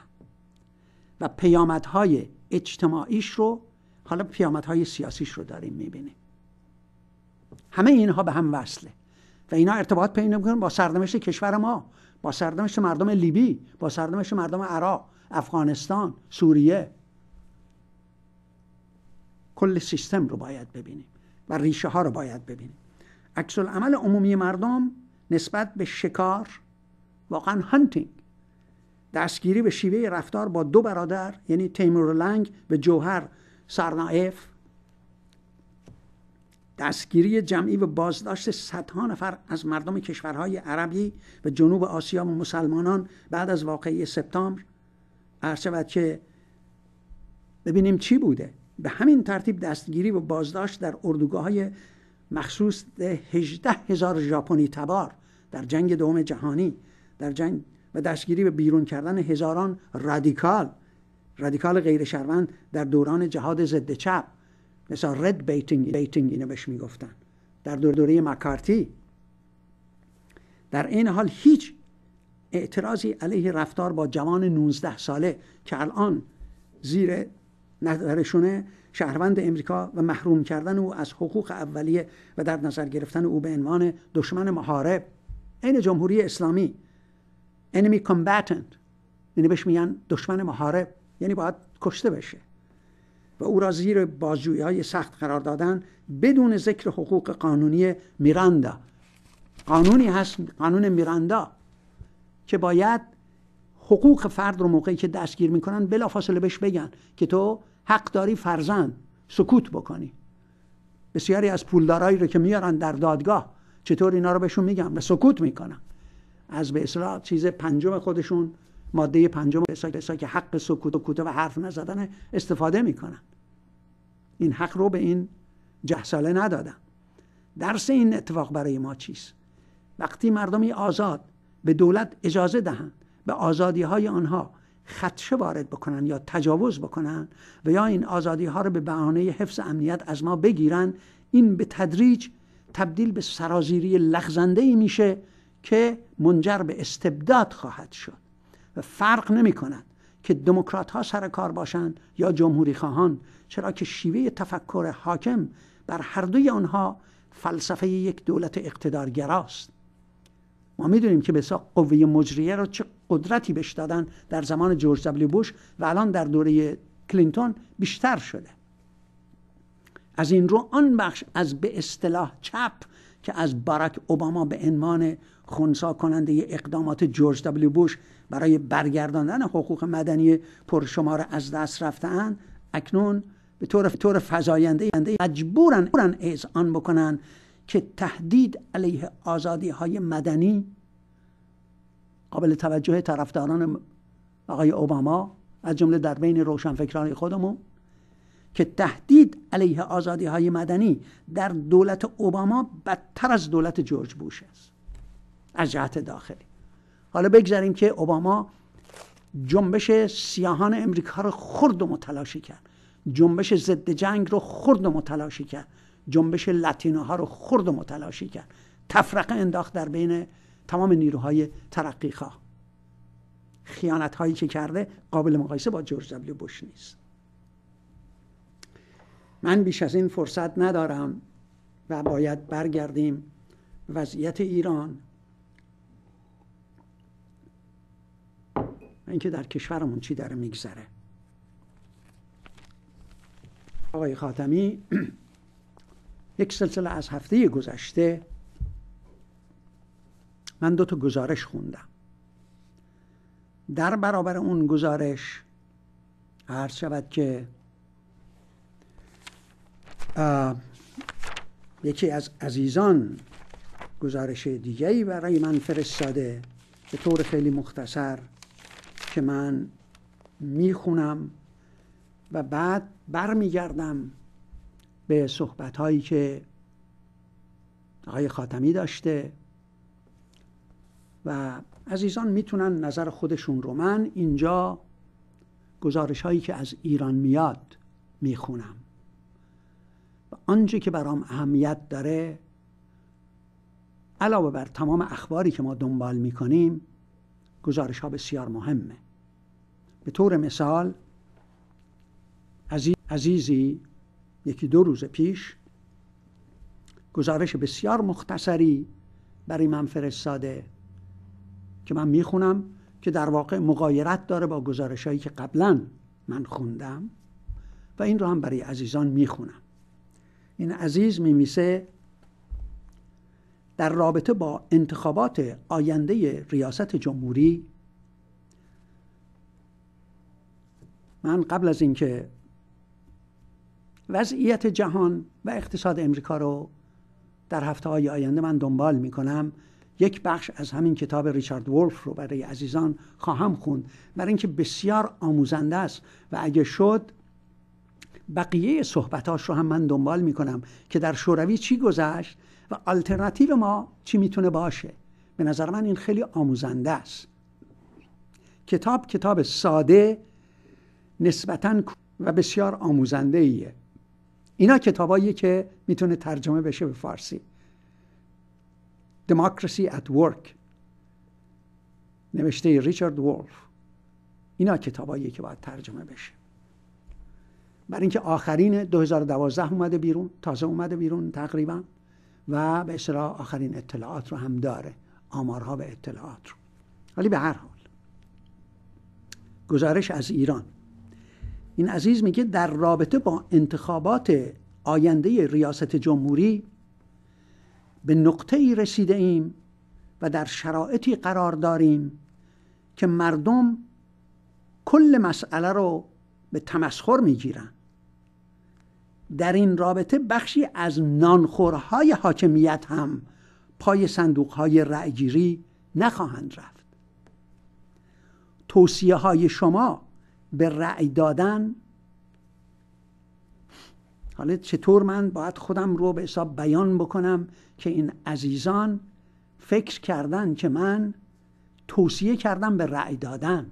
و پیامدهای اجتماعیش رو حالا پیامدهای سیاسیش رو داریم میبینیم همه اینها به هم وصله و اینا ارتباط پیدا میکنن با سرنوشت کشور ما با سرنوشت مردم لیبی با سرنوشت مردم عراق افغانستان سوریه کل سیستم رو باید ببینیم و ریشه ها رو باید ببینیم عکس عمل عمومی مردم نسبت به شکار واقعا هانتینگ دستگیری به شیوه رفتار با دو برادر یعنی لنگ به جوهر سرنایف دستگیری جمعی و بازداشت صدها نفر از مردم کشورهای عربی و جنوب آسیا و مسلمانان بعد از واقعی سپتامبر شود که ببینیم چی بوده به همین ترتیب دستگیری و بازداشت در اردوگاه های مخصوص 18 هزار ژاپنی تبار در جنگ دوم جهانی در جنگ و دستگیری به بیرون کردن هزاران رادیکال رادیکال غیر شهروند در دوران جهاد ضد چپ مثلا رد بیتینگ بیتینگ اینو بهش میگفتن در دور دوره مکارتی در این حال هیچ اعتراضی علیه رفتار با جوان 19 ساله که الان زیر نظرشونه شهروند امریکا و محروم کردن او از حقوق اولیه و در نظر گرفتن او به عنوان دشمن محارب این جمهوری اسلامی enemy combatant یعنی بهش میگن دشمن محارب یعنی باید کشته بشه و او را زیر بازجویی های سخت قرار دادن بدون ذکر حقوق قانونی میراندا قانونی هست قانون میراندا که باید حقوق فرد رو موقعی که دستگیر میکنن بلافاصله بهش بگن که تو حق داری فرزند سکوت بکنی بسیاری از پولدارایی رو که میارن در دادگاه چطور اینا رو بهشون میگم و سکوت میکنن از به اصطلاح چیز پنجم خودشون ماده پنجم اصلا که حق سکوت و کوتاه و حرف نزدن استفاده میکنن این حق رو به این جهساله ندادن درس این اتفاق برای ما چیست وقتی مردمی آزاد به دولت اجازه دهند به آزادی های آنها خدشه وارد بکنن یا تجاوز بکنن و یا این آزادی ها رو به بهانه حفظ امنیت از ما بگیرن این به تدریج تبدیل به سرازیری لغزنده ای میشه که منجر به استبداد خواهد شد و فرق نمی کند که دموکرات ها سر کار باشند یا جمهوری خواهان چرا که شیوه تفکر حاکم بر هر دوی آنها فلسفه یک دولت اقتدارگراست ما میدونیم که بسا قوه مجریه رو چه قدرتی بهش دادن در زمان جورج دبلیو بوش و الان در دوره کلینتون بیشتر شده از این رو آن بخش از به اصطلاح چپ که از باراک اوباما به عنوان خونسا کننده اقدامات جورج دبلیو بوش برای برگرداندن حقوق مدنی پرشمار از دست رفتهاند اکنون به طور طور فزاینده مجبورن آن بکنن که تهدید علیه آزادی های مدنی قابل توجه طرفداران آقای اوباما از جمله در بین روشنفکران خودمون که تهدید علیه آزادی های مدنی در دولت اوباما بدتر از دولت جورج بوش است از جهت داخلی حالا بگذاریم که اوباما جنبش سیاهان امریکا رو خرد و متلاشی کرد جنبش ضد جنگ رو خرد و متلاشی کرد جنبش لاتینوها رو خرد و متلاشی کرد تفرقه انداخت در بین تمام نیروهای ترقیخا خیانت هایی که کرده قابل مقایسه با جورج دبلیو بوش نیست من بیش از این فرصت ندارم و باید برگردیم وضعیت ایران اینکه در کشورمون چی داره میگذره آقای خاتمی *clears throat* یک سلسله از هفته گذشته من دو تا گزارش خوندم در برابر اون گزارش هر شود که یکی از عزیزان گزارش دیگری برای من فرستاده به طور خیلی مختصر که من میخونم و بعد برمیگردم به صحبت هایی که آقای خاتمی داشته و عزیزان میتونن نظر خودشون رو من اینجا گزارش هایی که از ایران میاد میخونم و آنچه که برام اهمیت داره علاوه بر تمام اخباری که ما دنبال میکنیم گزارش ها بسیار مهمه به طور مثال عزیزی یکی دو روز پیش گزارش بسیار مختصری برای من فرستاده که من میخونم که در واقع مقایرت داره با گزارش هایی که قبلا من خوندم و این رو هم برای عزیزان میخونم این عزیز میمیسه در رابطه با انتخابات آینده ریاست جمهوری من قبل از اینکه وضعیت جهان و اقتصاد امریکا رو در هفته های آینده من دنبال می کنم یک بخش از همین کتاب ریچارد وولف رو برای عزیزان خواهم خوند برای اینکه بسیار آموزنده است و اگه شد بقیه صحبتاش رو هم من دنبال می کنم که در شوروی چی گذشت و آلترناتیو ما چی میتونه باشه به نظر من این خیلی آموزنده است کتاب کتاب ساده نسبتا و بسیار آموزنده ایه اینا کتابایی که میتونه ترجمه بشه به فارسی Democracy at Work نوشته ریچارد وولف اینا کتابایی که باید ترجمه بشه برای اینکه آخرین 2012 اومده بیرون تازه اومده بیرون تقریبا و به اصطلاح آخرین اطلاعات رو هم داره آمارها و اطلاعات رو ولی به هر حال گزارش از ایران این عزیز میگه در رابطه با انتخابات آینده ریاست جمهوری به نقطه ای رسیده ایم و در شرایطی قرار داریم که مردم کل مسئله رو به تمسخر میگیرن در این رابطه بخشی از نانخورهای حاکمیت هم پای صندوقهای رأیگیری نخواهند رفت توصیه های شما به رأی دادن حالا چطور من باید خودم رو به حساب بیان بکنم که این عزیزان فکر کردن که من توصیه کردم به رأی دادن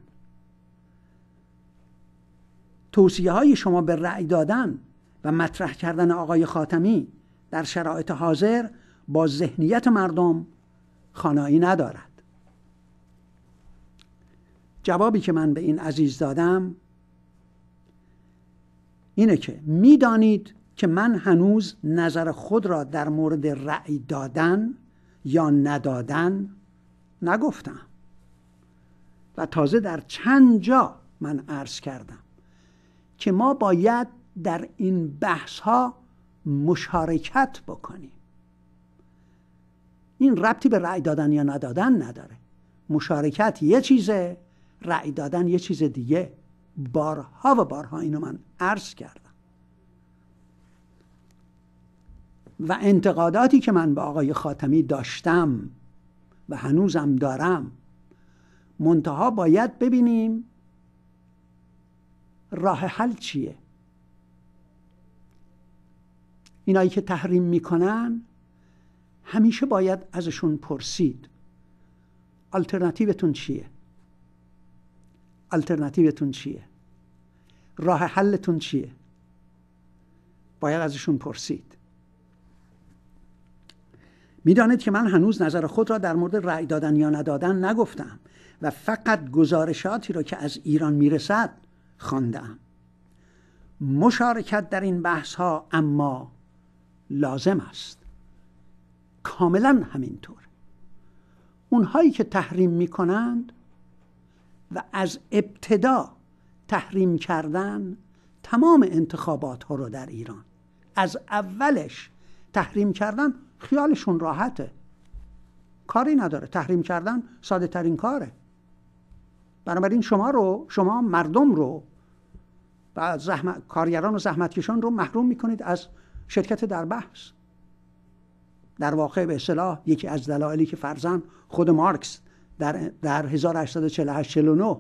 توصیه های شما به رأی دادن و مطرح کردن آقای خاتمی در شرایط حاضر با ذهنیت مردم خانایی ندارد جوابی که من به این عزیز دادم اینه که میدانید که من هنوز نظر خود را در مورد رأی دادن یا ندادن نگفتم و تازه در چند جا من عرض کردم که ما باید در این بحث ها مشارکت بکنیم این ربطی به رأی دادن یا ندادن نداره مشارکت یه چیزه رأی دادن یه چیز دیگه بارها و بارها اینو من عرض کردم و انتقاداتی که من به آقای خاتمی داشتم و هنوزم دارم منتها باید ببینیم راه حل چیه اینایی که تحریم میکنن همیشه باید ازشون پرسید آلترناتیوتون چیه الترنتیوتون چیه راه حلتون چیه باید ازشون پرسید میدانید که من هنوز نظر خود را در مورد رأی دادن یا ندادن نگفتم و فقط گزارشاتی را که از ایران میرسد خواندم مشارکت در این بحث ها اما لازم است کاملا همینطور اونهایی که تحریم میکنند و از ابتدا تحریم کردن تمام انتخابات ها رو در ایران از اولش تحریم کردن خیالشون راحته کاری نداره تحریم کردن ساده ترین کاره بنابراین شما رو شما مردم رو و زحمت، کارگران و زحمتکشان رو محروم میکنید از شرکت در بحث در واقع به اصطلاح یکی از دلایلی که فرزن خود مارکس در, در 1848 49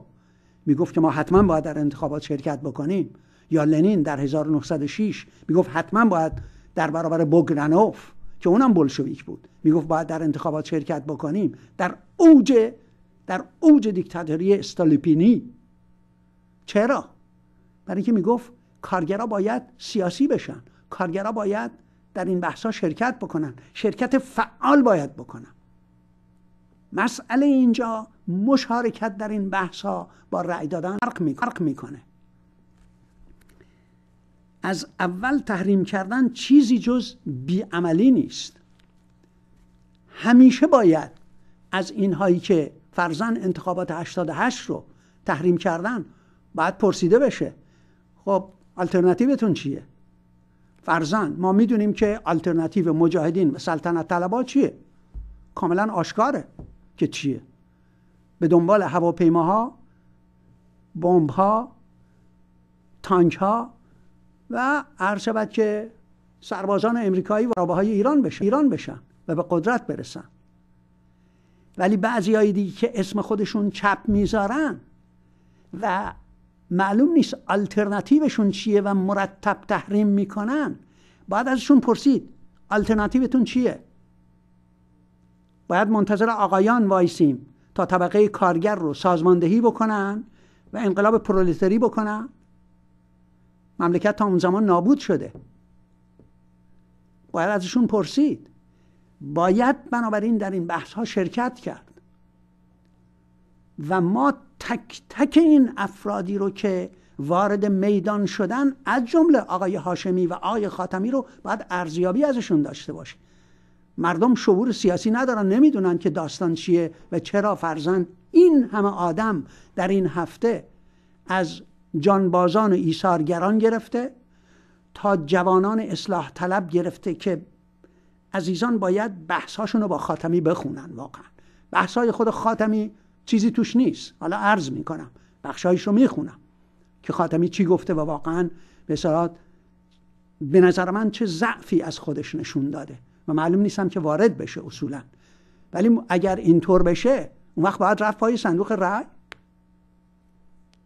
میگفت که ما حتما باید در انتخابات شرکت بکنیم یا لنین در 1906 میگفت حتما باید در برابر بوگرانوف که اونم بلشویک بود میگفت باید در انتخابات شرکت بکنیم در اوج در اوج دیکتاتوری استالیپینی چرا برای اینکه میگفت کارگرا باید سیاسی بشن کارگرا باید در این بحثا شرکت بکنن شرکت فعال باید بکنن مسئله اینجا مشارکت در این بحث ها با رأی دادن فرق میکنه از اول تحریم کردن چیزی جز بیعملی نیست همیشه باید از اینهایی که فرزن انتخابات 88 رو تحریم کردن باید پرسیده بشه خب آلترناتیوتون چیه فرزن ما میدونیم که آلترناتیو مجاهدین و سلطنت طلبا چیه کاملا آشکاره که چیه به دنبال هواپیماها بمب ها تانک ها و عرصه شود که سربازان امریکایی و رابه های ایران بشن ایران بشن و به قدرت برسن ولی بعضی های دیگه که اسم خودشون چپ میذارن و معلوم نیست آلترناتیوشون چیه و مرتب تحریم میکنن باید ازشون پرسید آلترناتیوتون چیه باید منتظر آقایان وایسیم تا طبقه کارگر رو سازماندهی بکنن و انقلاب پرولیتری بکنن مملکت تا اون زمان نابود شده باید ازشون پرسید باید بنابراین در این بحث ها شرکت کرد و ما تک تک این افرادی رو که وارد میدان شدن از جمله آقای هاشمی و آقای خاتمی رو باید ارزیابی ازشون داشته باشیم مردم شعور سیاسی ندارن نمیدونن که داستان چیه و چرا فرزند این همه آدم در این هفته از جانبازان و ایثارگران گرفته تا جوانان اصلاح طلب گرفته که عزیزان باید بحثاشون رو با خاتمی بخونن واقعا بحثای خود خاتمی چیزی توش نیست حالا عرض میکنم بخشایش رو میخونم که خاتمی چی گفته و واقعا به به نظر من چه ضعفی از خودش نشون داده و معلوم نیستم که وارد بشه اصولا ولی اگر اینطور بشه اون وقت باید رفت پای صندوق رأی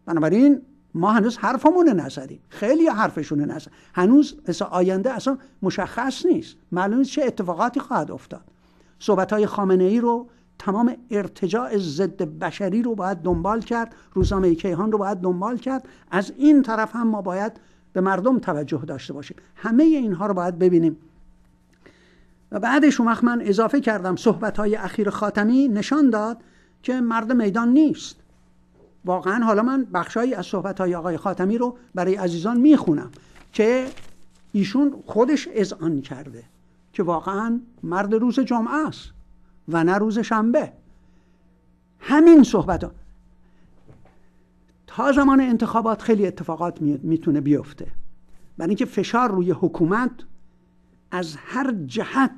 بنابراین ما هنوز حرفمون نزدیم خیلی حرفشون نزد هنوز مثل آینده اصلا مشخص نیست معلوم نیست چه اتفاقاتی خواهد افتاد صحبت های خامنه ای رو تمام ارتجاع ضد بشری رو باید دنبال کرد روزنامه کیهان رو باید دنبال کرد از این طرف هم ما باید به مردم توجه داشته باشیم همه اینها رو باید ببینیم و بعدش اون من اضافه کردم صحبت های اخیر خاتمی نشان داد که مرد میدان نیست واقعا حالا من بخشایی از صحبت های آقای خاتمی رو برای عزیزان میخونم که ایشون خودش اذعان کرده که واقعا مرد روز جمعه است و نه روز شنبه همین صحبت ها تا زمان انتخابات خیلی اتفاقات میتونه بیفته برای اینکه فشار روی حکومت از هر جهت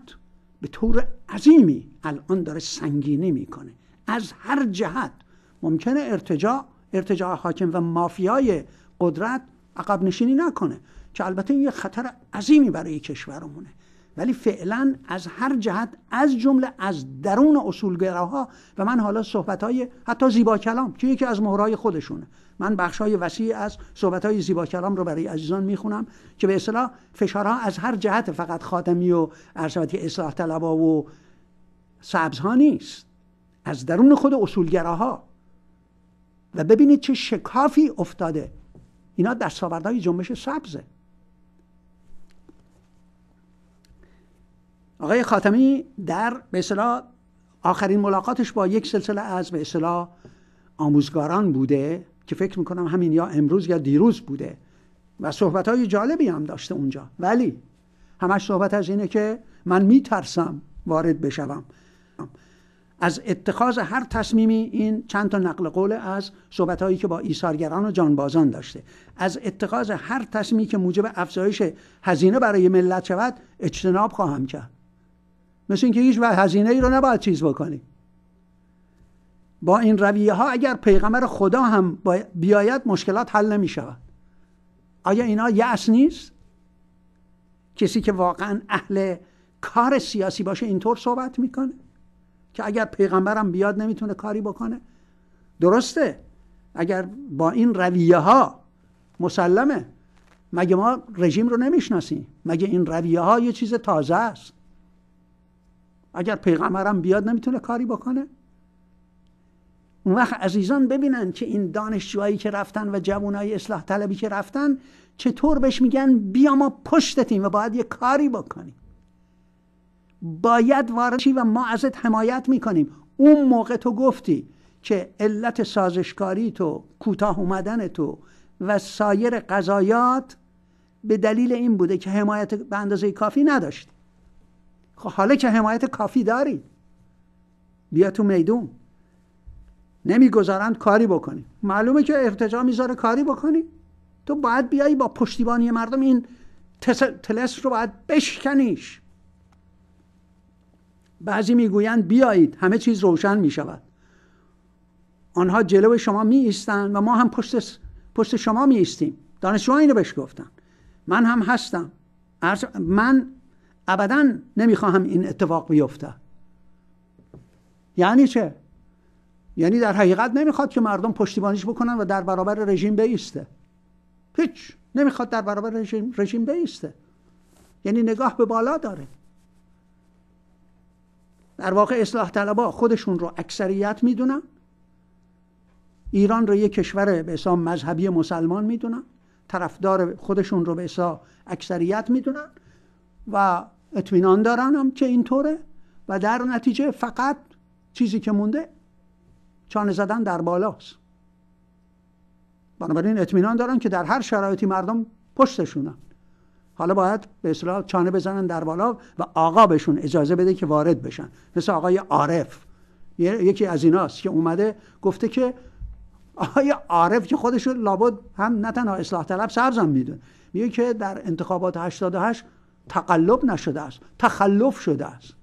به طور عظیمی الان داره سنگینی میکنه از هر جهت ممکنه ارتجاع ارتجاع حاکم و مافیای قدرت عقب نشینی نکنه که البته این یه خطر عظیمی برای کشورمونه ولی فعلا از هر جهت از جمله از درون اصولگراها و من حالا صحبت های حتی زیبا کلام که یکی از مهرهای خودشونه من های وسیع از صحبتهای زیبا کلام رو برای عزیزان میخونم که به اصطلاح فشارها از هر جهت فقط خاتمی و ارشاد اصلاح طلبا و سبزها نیست از درون خود اصولگراها و ببینید چه شکافی افتاده اینا دستاوردهای جنبش سبزه آقای خاتمی در به اصطلاح آخرین ملاقاتش با یک سلسله از به اصطلاح آموزگاران بوده که فکر میکنم همین یا امروز یا دیروز بوده و صحبت های جالبی هم داشته اونجا ولی همش صحبت از اینه که من میترسم وارد بشوم از اتخاذ هر تصمیمی این چند تا نقل قول از صحبت هایی که با ایثارگران و جانبازان داشته از اتخاذ هر تصمیمی که موجب افزایش هزینه برای ملت شود اجتناب خواهم کرد مثل اینکه هیچ هزینه ای رو نباید چیز بکنی با این رویه ها اگر پیغمبر خدا هم بیاید مشکلات حل نمی شود آیا اینا یأس نیست؟ کسی که واقعا اهل کار سیاسی باشه اینطور صحبت میکنه که اگر پیغمبرم بیاد نمیتونه کاری بکنه درسته اگر با این رویه ها مسلمه مگه ما رژیم رو نمیشناسیم مگه این رویه ها یه چیز تازه است اگر پیغمبرم بیاد نمیتونه کاری بکنه اون وقت عزیزان ببینن که این دانشجوهایی که رفتن و جوانای اصلاح طلبی که رفتن چطور بهش میگن بیا ما پشتتیم و باید یه کاری بکنیم باید وارد و ما ازت حمایت میکنیم اون موقع تو گفتی که علت سازشکاری تو کوتاه اومدن تو و سایر قضایات به دلیل این بوده که حمایت به اندازه کافی نداشت خب حالا که حمایت کافی داری بیا تو میدون نمیگذارند کاری بکنی معلومه که ارتجا میذاره کاری بکنی تو باید بیایی با پشتیبانی مردم این تلس رو باید بشکنیش بعضی میگویند بیایید همه چیز روشن میشود آنها جلو شما می ایستن و ما هم پشت, پشت شما می ایستیم دانشجوها اینو بهش گفتن من هم هستم من ابدا نمیخواهم این اتفاق بیفته یعنی چه یعنی در حقیقت نمیخواد که مردم پشتیبانیش بکنن و در برابر رژیم بیسته هیچ نمیخواد در برابر رژیم, رژیم بیسته یعنی نگاه به بالا داره در واقع اصلاح طلبا خودشون رو اکثریت میدونن ایران رو یک کشور به حساب مذهبی مسلمان میدونن طرفدار خودشون رو به حساب اکثریت میدونن و اطمینان دارن هم که اینطوره و در نتیجه فقط چیزی که مونده چانه زدن در بالاست بنابراین اطمینان دارن که در هر شرایطی مردم پشتشونن حالا باید به اصطلاح چانه بزنن در بالا و آقا بهشون اجازه بده که وارد بشن مثل آقای عارف یکی از ایناست که اومده گفته که آقای عارف که خودش لابد هم نه تنها اصلاح طلب سبزم میدونه میگه که در انتخابات 88 تقلب نشده است تخلف شده است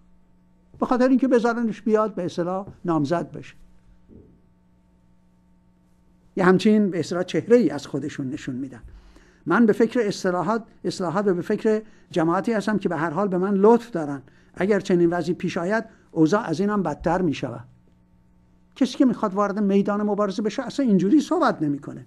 به خاطر اینکه بذارنش بیاد به اصطلاح نامزد بشه یه همچین به اصطلاح چهره ای از خودشون نشون میدن من به فکر اصلاحات اصلاحات و به فکر جماعتی هستم که به هر حال به من لطف دارن اگر چنین وضعی پیش آید اوضاع از اینم بدتر می شود کسی که میخواد وارد میدان مبارزه بشه اصلا اینجوری صحبت نمیکنه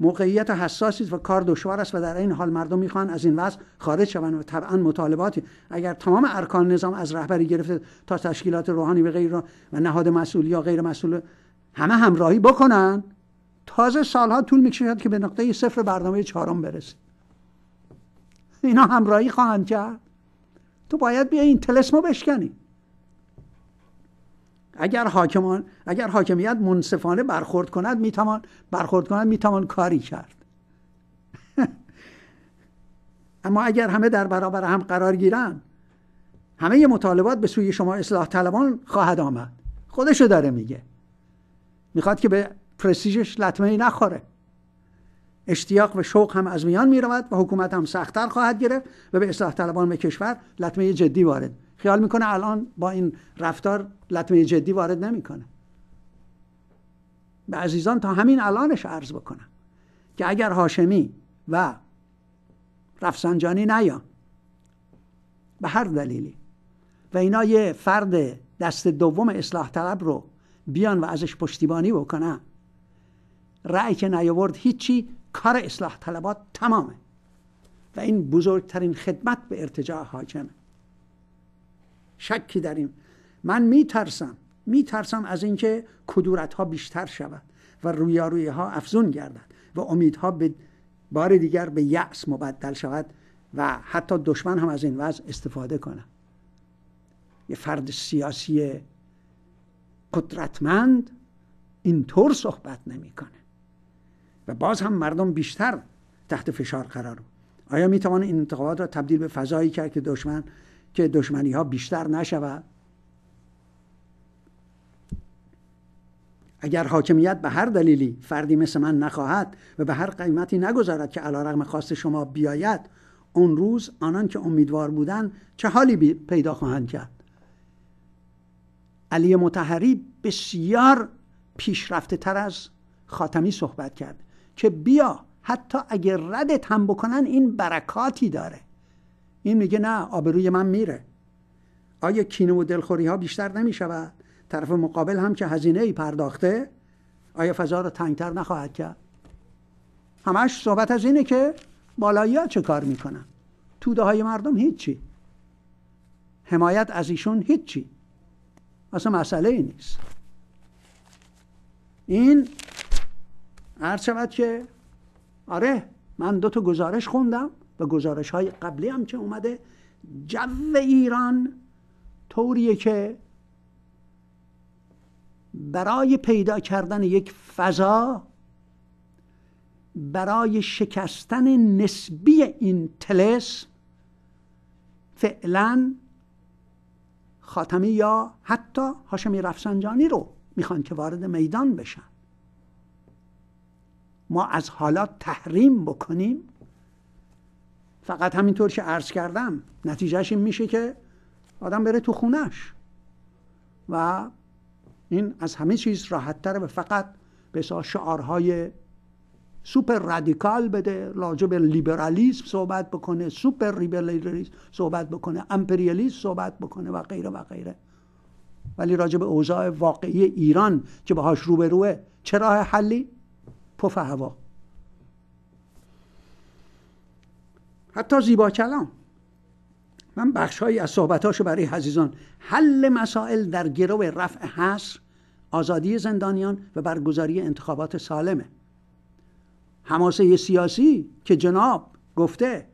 موقعیت حساسی و کار دشوار است و در این حال مردم میخوان از این وضع خارج شوند و طبعا مطالباتی اگر تمام ارکان نظام از رهبری گرفته تا تشکیلات روحانی و غیر و نهاد مسئولی یا غیر مسئول همه همراهی بکنن تازه سالها طول میکشد که به نقطه صفر برنامه چهارم برسید اینا همراهی خواهند کرد تو باید بیا این تلسمو بشکنی اگر حاکمان اگر حاکمیت منصفانه برخورد کند میتوان برخورد کند میتوان کاری کرد *laughs* اما اگر همه در برابر هم قرار گیرند همه مطالبات به سوی شما اصلاح طلبان خواهد آمد خودشو داره میگه میخواد که به پرسیژش لطمه نخوره اشتیاق و شوق هم از میان میرود و حکومت هم سختتر خواهد گرفت و به اصلاح طلبان به کشور لطمه جدی وارد خیال میکنه الان با این رفتار لطمه جدی وارد نمیکنه به عزیزان تا همین الانش عرض بکنم که اگر هاشمی و رفسنجانی نیا به هر دلیلی و اینا یه فرد دست دوم اصلاح طلب رو بیان و ازش پشتیبانی بکنم رأی که نیاورد هیچی کار اصلاح طلبات تمامه و این بزرگترین خدمت به ارتجاع حاکمه شکی داریم من میترسم میترسم از اینکه کدورت ها بیشتر شود و رویاروی ها افزون گردد و امیدها به بار دیگر به یأس مبدل شود و حتی دشمن هم از این وضع استفاده کنه یه فرد سیاسی قدرتمند اینطور صحبت نمیکنه و باز هم مردم بیشتر تحت فشار قرار آیا می این انتخابات را تبدیل به فضایی کرد که دشمن که دشمنی ها بیشتر نشود اگر حاکمیت به هر دلیلی فردی مثل من نخواهد و به هر قیمتی نگذارد که علا خواست شما بیاید اون روز آنان که امیدوار بودند چه حالی پیدا خواهند کرد علی متحری بسیار پیشرفته تر از خاتمی صحبت کرد که بیا حتی اگر ردت هم بکنن این برکاتی داره این میگه نه آبروی من میره آیا کینه و دلخوری ها بیشتر نمیشود طرف مقابل هم که هزینه ای پرداخته آیا فضا رو تنگتر نخواهد کرد همش صحبت از اینه که بالایی ها چه کار میکنن توده های مردم هیچی حمایت از ایشون هیچی اصلا مسئله ای نیست این عرض شود که آره من دو تا گزارش خوندم و گزارش های قبلی هم که اومده جو ایران طوریه که برای پیدا کردن یک فضا برای شکستن نسبی این تلس فعلا خاتمی یا حتی هاشمی رفسنجانی رو میخوان که وارد میدان بشن ما از حالا تحریم بکنیم فقط همینطور که عرض کردم نتیجهش این میشه که آدم بره تو خونش و این از همه چیز راحت و فقط به شعارهای سوپر رادیکال بده راجع به لیبرالیسم صحبت بکنه سوپر لیبرالیسم صحبت بکنه امپریالیسم صحبت بکنه و غیره و غیره ولی راجع به اوضاع واقعی ایران که باهاش روبروه چرا راه حلی پف هوا حتی زیبا کلام من بخشهایی از صحبتاشو برای عزیزان حل مسائل در گرو رفع حصر آزادی زندانیان و برگزاری انتخابات سالمه هماسه سیاسی که جناب گفته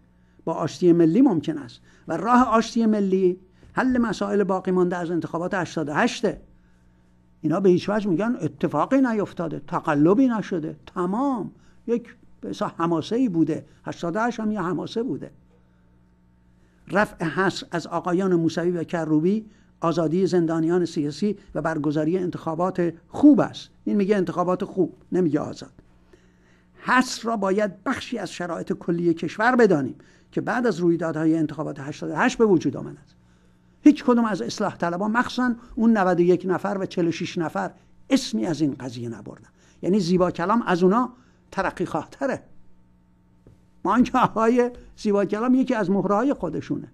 با آشتی ملی ممکن است و راه آشتی ملی حل مسائل باقی مانده از انتخابات 88 اینا به هیچ وجه میگن اتفاقی نیفتاده تقلبی نشده تمام یک بسا حماسه ای بوده 88 هم یه حماسه بوده رفع حصر از آقایان موسوی و کروبی آزادی زندانیان سیاسی و برگزاری انتخابات خوب است این میگه انتخابات خوب نمیگه آزاد هست را باید بخشی از شرایط کلی کشور بدانیم که بعد از رویدادهای انتخابات 88 به وجود آمد هیچ کدوم از اصلاح طلبان مخصوصا اون 91 نفر و 46 نفر اسمی از این قضیه نبردن یعنی زیبا کلام از اونا ترقی خواهتره ما آقای زیبا کلام یکی از های خودشونه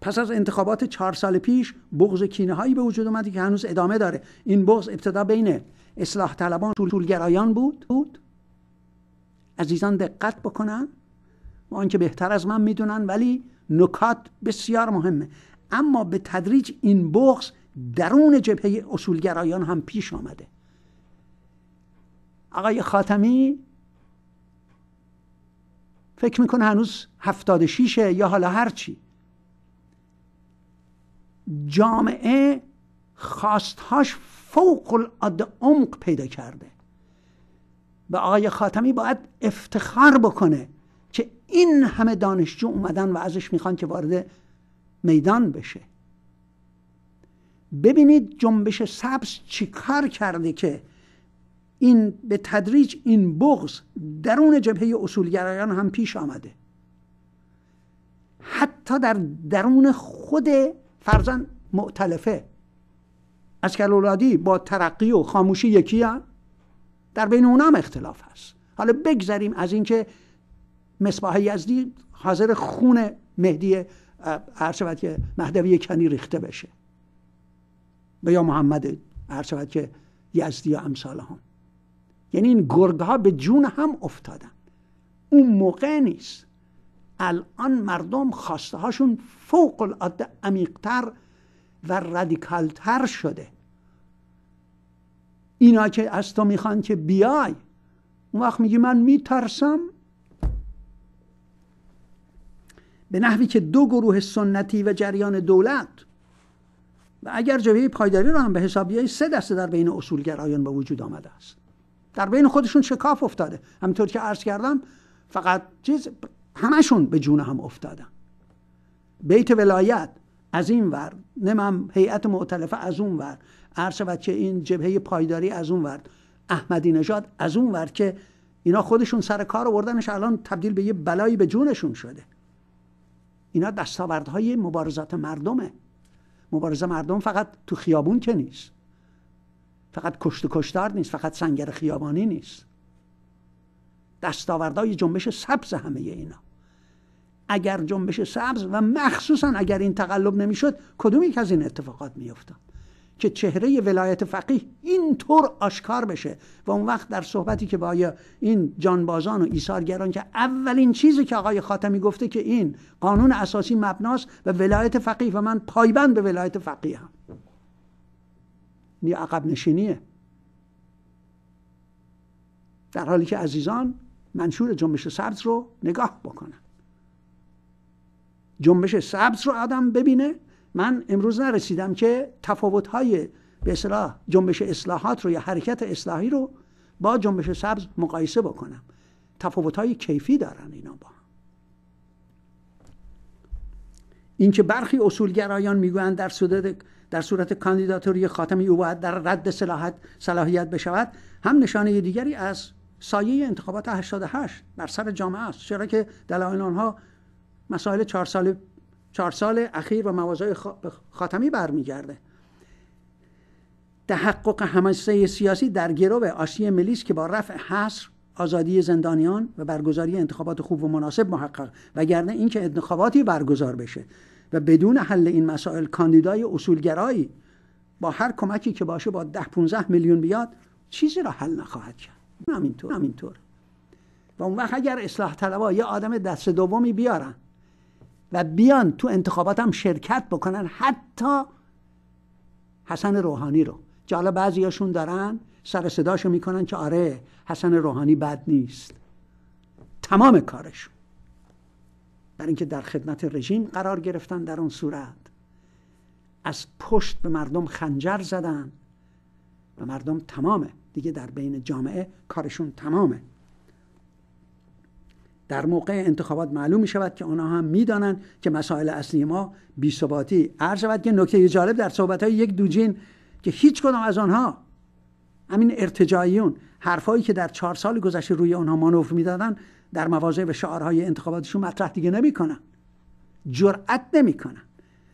پس از انتخابات چهار سال پیش بغض کینه هایی به وجود آمدی که هنوز ادامه داره این بغض ابتدا بینه. اصلاح طلبان اصولگرایان بود بود عزیزان دقت بکنن و آنکه بهتر از من میدونن ولی نکات بسیار مهمه اما به تدریج این بغض درون جبهه اصولگرایان هم پیش آمده آقای خاتمی فکر میکنه هنوز هفتاد شیشه یا حالا هرچی جامعه خواستهاش فوق العاده عمق پیدا کرده و آقای خاتمی باید افتخار بکنه که این همه دانشجو اومدن و ازش میخوان که وارد میدان بشه ببینید جنبش سبز چیکار کرده که این به تدریج این بغز درون جبهه اصولگرایان هم پیش آمده حتی در درون خود فرزن معتلفه اولادی با ترقی و خاموشی یکی هم در بین اونا هم اختلاف هست حالا بگذریم از اینکه مصباح یزدی حاضر خون مهدی هر شود که مهدوی کنی ریخته بشه و یا محمد هر شود که یزدی و امثال هم یعنی این گرگ ها به جون هم افتادن اون موقع نیست الان مردم خواسته هاشون فوق العاده عمیقتر و تر شده اینا که از تو میخوان که بیای اون وقت میگی من میترسم به نحوی که دو گروه سنتی و جریان دولت و اگر جبهه پایداری رو هم به حساب بیای سه دسته در بین اصولگرایان به وجود آمده است در بین خودشون شکاف افتاده همینطور که عرض کردم فقط چیز همشون به جون هم افتادن بیت ولایت از این ور نمم هیئت معتلفه از اون ور عرض شود که این جبهه پایداری از اون ور احمدی نژاد از اون ور که اینا خودشون سر کار آوردنش الان تبدیل به یه بلایی به جونشون شده اینا دستاوردهای مبارزات مردمه مبارزه مردم فقط تو خیابون که نیست فقط کشت و کشتار نیست فقط سنگر خیابانی نیست دستاوردهای جنبش سبز همه اینا اگر جنبش سبز و مخصوصا اگر این تقلب نمیشد کدوم یک از این اتفاقات میافتاد که چهره ولایت فقیه اینطور آشکار بشه و اون وقت در صحبتی که با این جانبازان و ایثارگران که اولین چیزی که آقای خاتمی گفته که این قانون اساسی مبناست و ولایت فقیه و من پایبند به ولایت فقیه هم این عقب نشینیه در حالی که عزیزان منشور جنبش سبز رو نگاه بکنن جنبش سبز رو آدم ببینه من امروز نرسیدم که تفاوت‌های به اصلاح جنبش اصلاحات رو یا حرکت اصلاحی رو با جنبش سبز مقایسه بکنم های کیفی دارن اینا با اینکه برخی اصولگرایان میگویند در صورت در صورت کاندیداتوری خاتمی او باید در رد صلاحیت صلاحیت بشود هم نشانه دیگری از سایه انتخابات 88 بر سر جامعه است چرا که دلایل آنها مسائل چهار سال چهار سال اخیر و مواضع خاتمی برمیگرده تحقق همسه سیاسی در گرو آسی ملیس که با رفع حصر آزادی زندانیان و برگزاری انتخابات خوب و مناسب محقق وگرنه اینکه انتخاباتی برگزار بشه و بدون حل این مسائل کاندیدای اصولگرایی با هر کمکی که باشه با ده 15 میلیون بیاد چیزی را حل نخواهد کرد همینطور همینطور و اون وقت اگر اصلاح طلبها یه آدم دست دومی بیارن و بیان تو انتخابات هم شرکت بکنن حتی حسن روحانی رو که حالا بعضیاشون دارن سر صداشو میکنن که آره حسن روحانی بد نیست تمام کارشون برای اینکه در خدمت رژیم قرار گرفتن در اون صورت از پشت به مردم خنجر زدن و مردم تمامه دیگه در بین جامعه کارشون تمامه در موقع انتخابات معلوم می شود که آنها هم دانند که مسائل اصلی ما ثباتی عرض شود که نکته جالب در صحبت های یک دوجین که هیچ کدام از آنها همین ارتجاعیون حرفایی که در چهار سال گذشته روی آنها مانور دادن در مواضع و شعارهای انتخاباتشون مطرح دیگه نمیکنن جرأت نمیکنن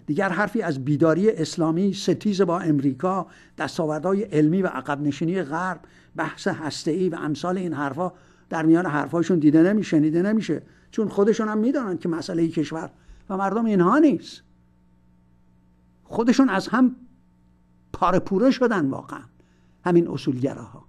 دیگر حرفی از بیداری اسلامی ستیز با امریکا دستاوردهای علمی و عقب نشینی غرب بحث هسته‌ای و امثال این حرفها در میان حرفاشون دیده نمیشه شنیده نمیشه چون خودشون هم میدانند که مسئله کشور و مردم اینها نیست خودشون از هم پاره پوره شدن واقعا همین اصولگراها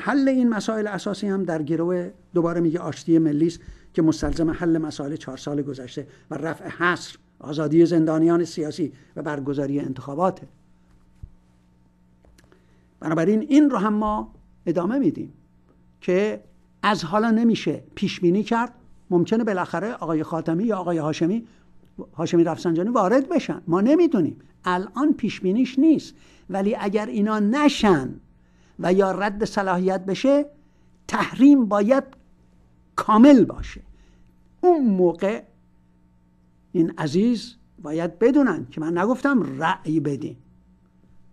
حل این مسائل اساسی هم در گروه دوباره میگه آشتی ملی است که مستلزم حل مسائل چهار سال گذشته و رفع حصر آزادی زندانیان سیاسی و برگزاری انتخاباته بنابراین این رو هم ما ادامه میدیم که از حالا نمیشه پیش بینی کرد ممکنه بالاخره آقای خاتمی یا آقای هاشمی هاشمی رفسنجانی وارد بشن ما نمیدونیم الان پیش بینیش نیست ولی اگر اینا نشن و یا رد صلاحیت بشه تحریم باید کامل باشه اون موقع این عزیز باید بدونن که من نگفتم رأی بدین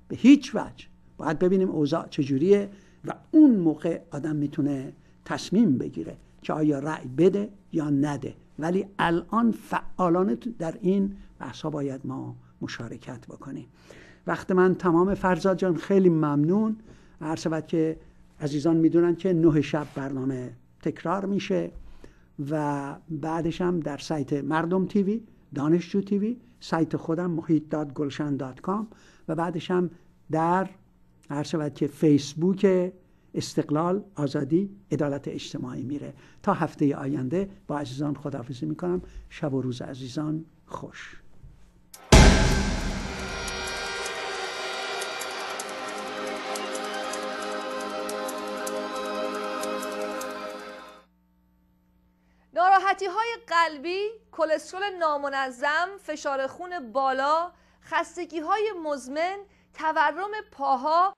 به هیچ وجه باید ببینیم اوضاع چجوریه و اون موقع آدم میتونه تصمیم بگیره که آیا رأی بده یا نده ولی الان فعالانه در این بحثا باید ما مشارکت بکنیم وقت من تمام فرزاد جان خیلی ممنون هر شود که عزیزان میدونن که نه شب برنامه تکرار میشه و بعدش هم در سایت مردم تیوی دانشجو تیوی سایت خودم محیط داد و بعدش هم در هر شود که فیسبوک استقلال آزادی عدالت اجتماعی میره تا هفته آینده با عزیزان خداحافظی میکنم شب و روز عزیزان خوش ناراحتی های قلبی، کلسترول نامنظم، فشار خون بالا، خستگی های مزمن تورم پاها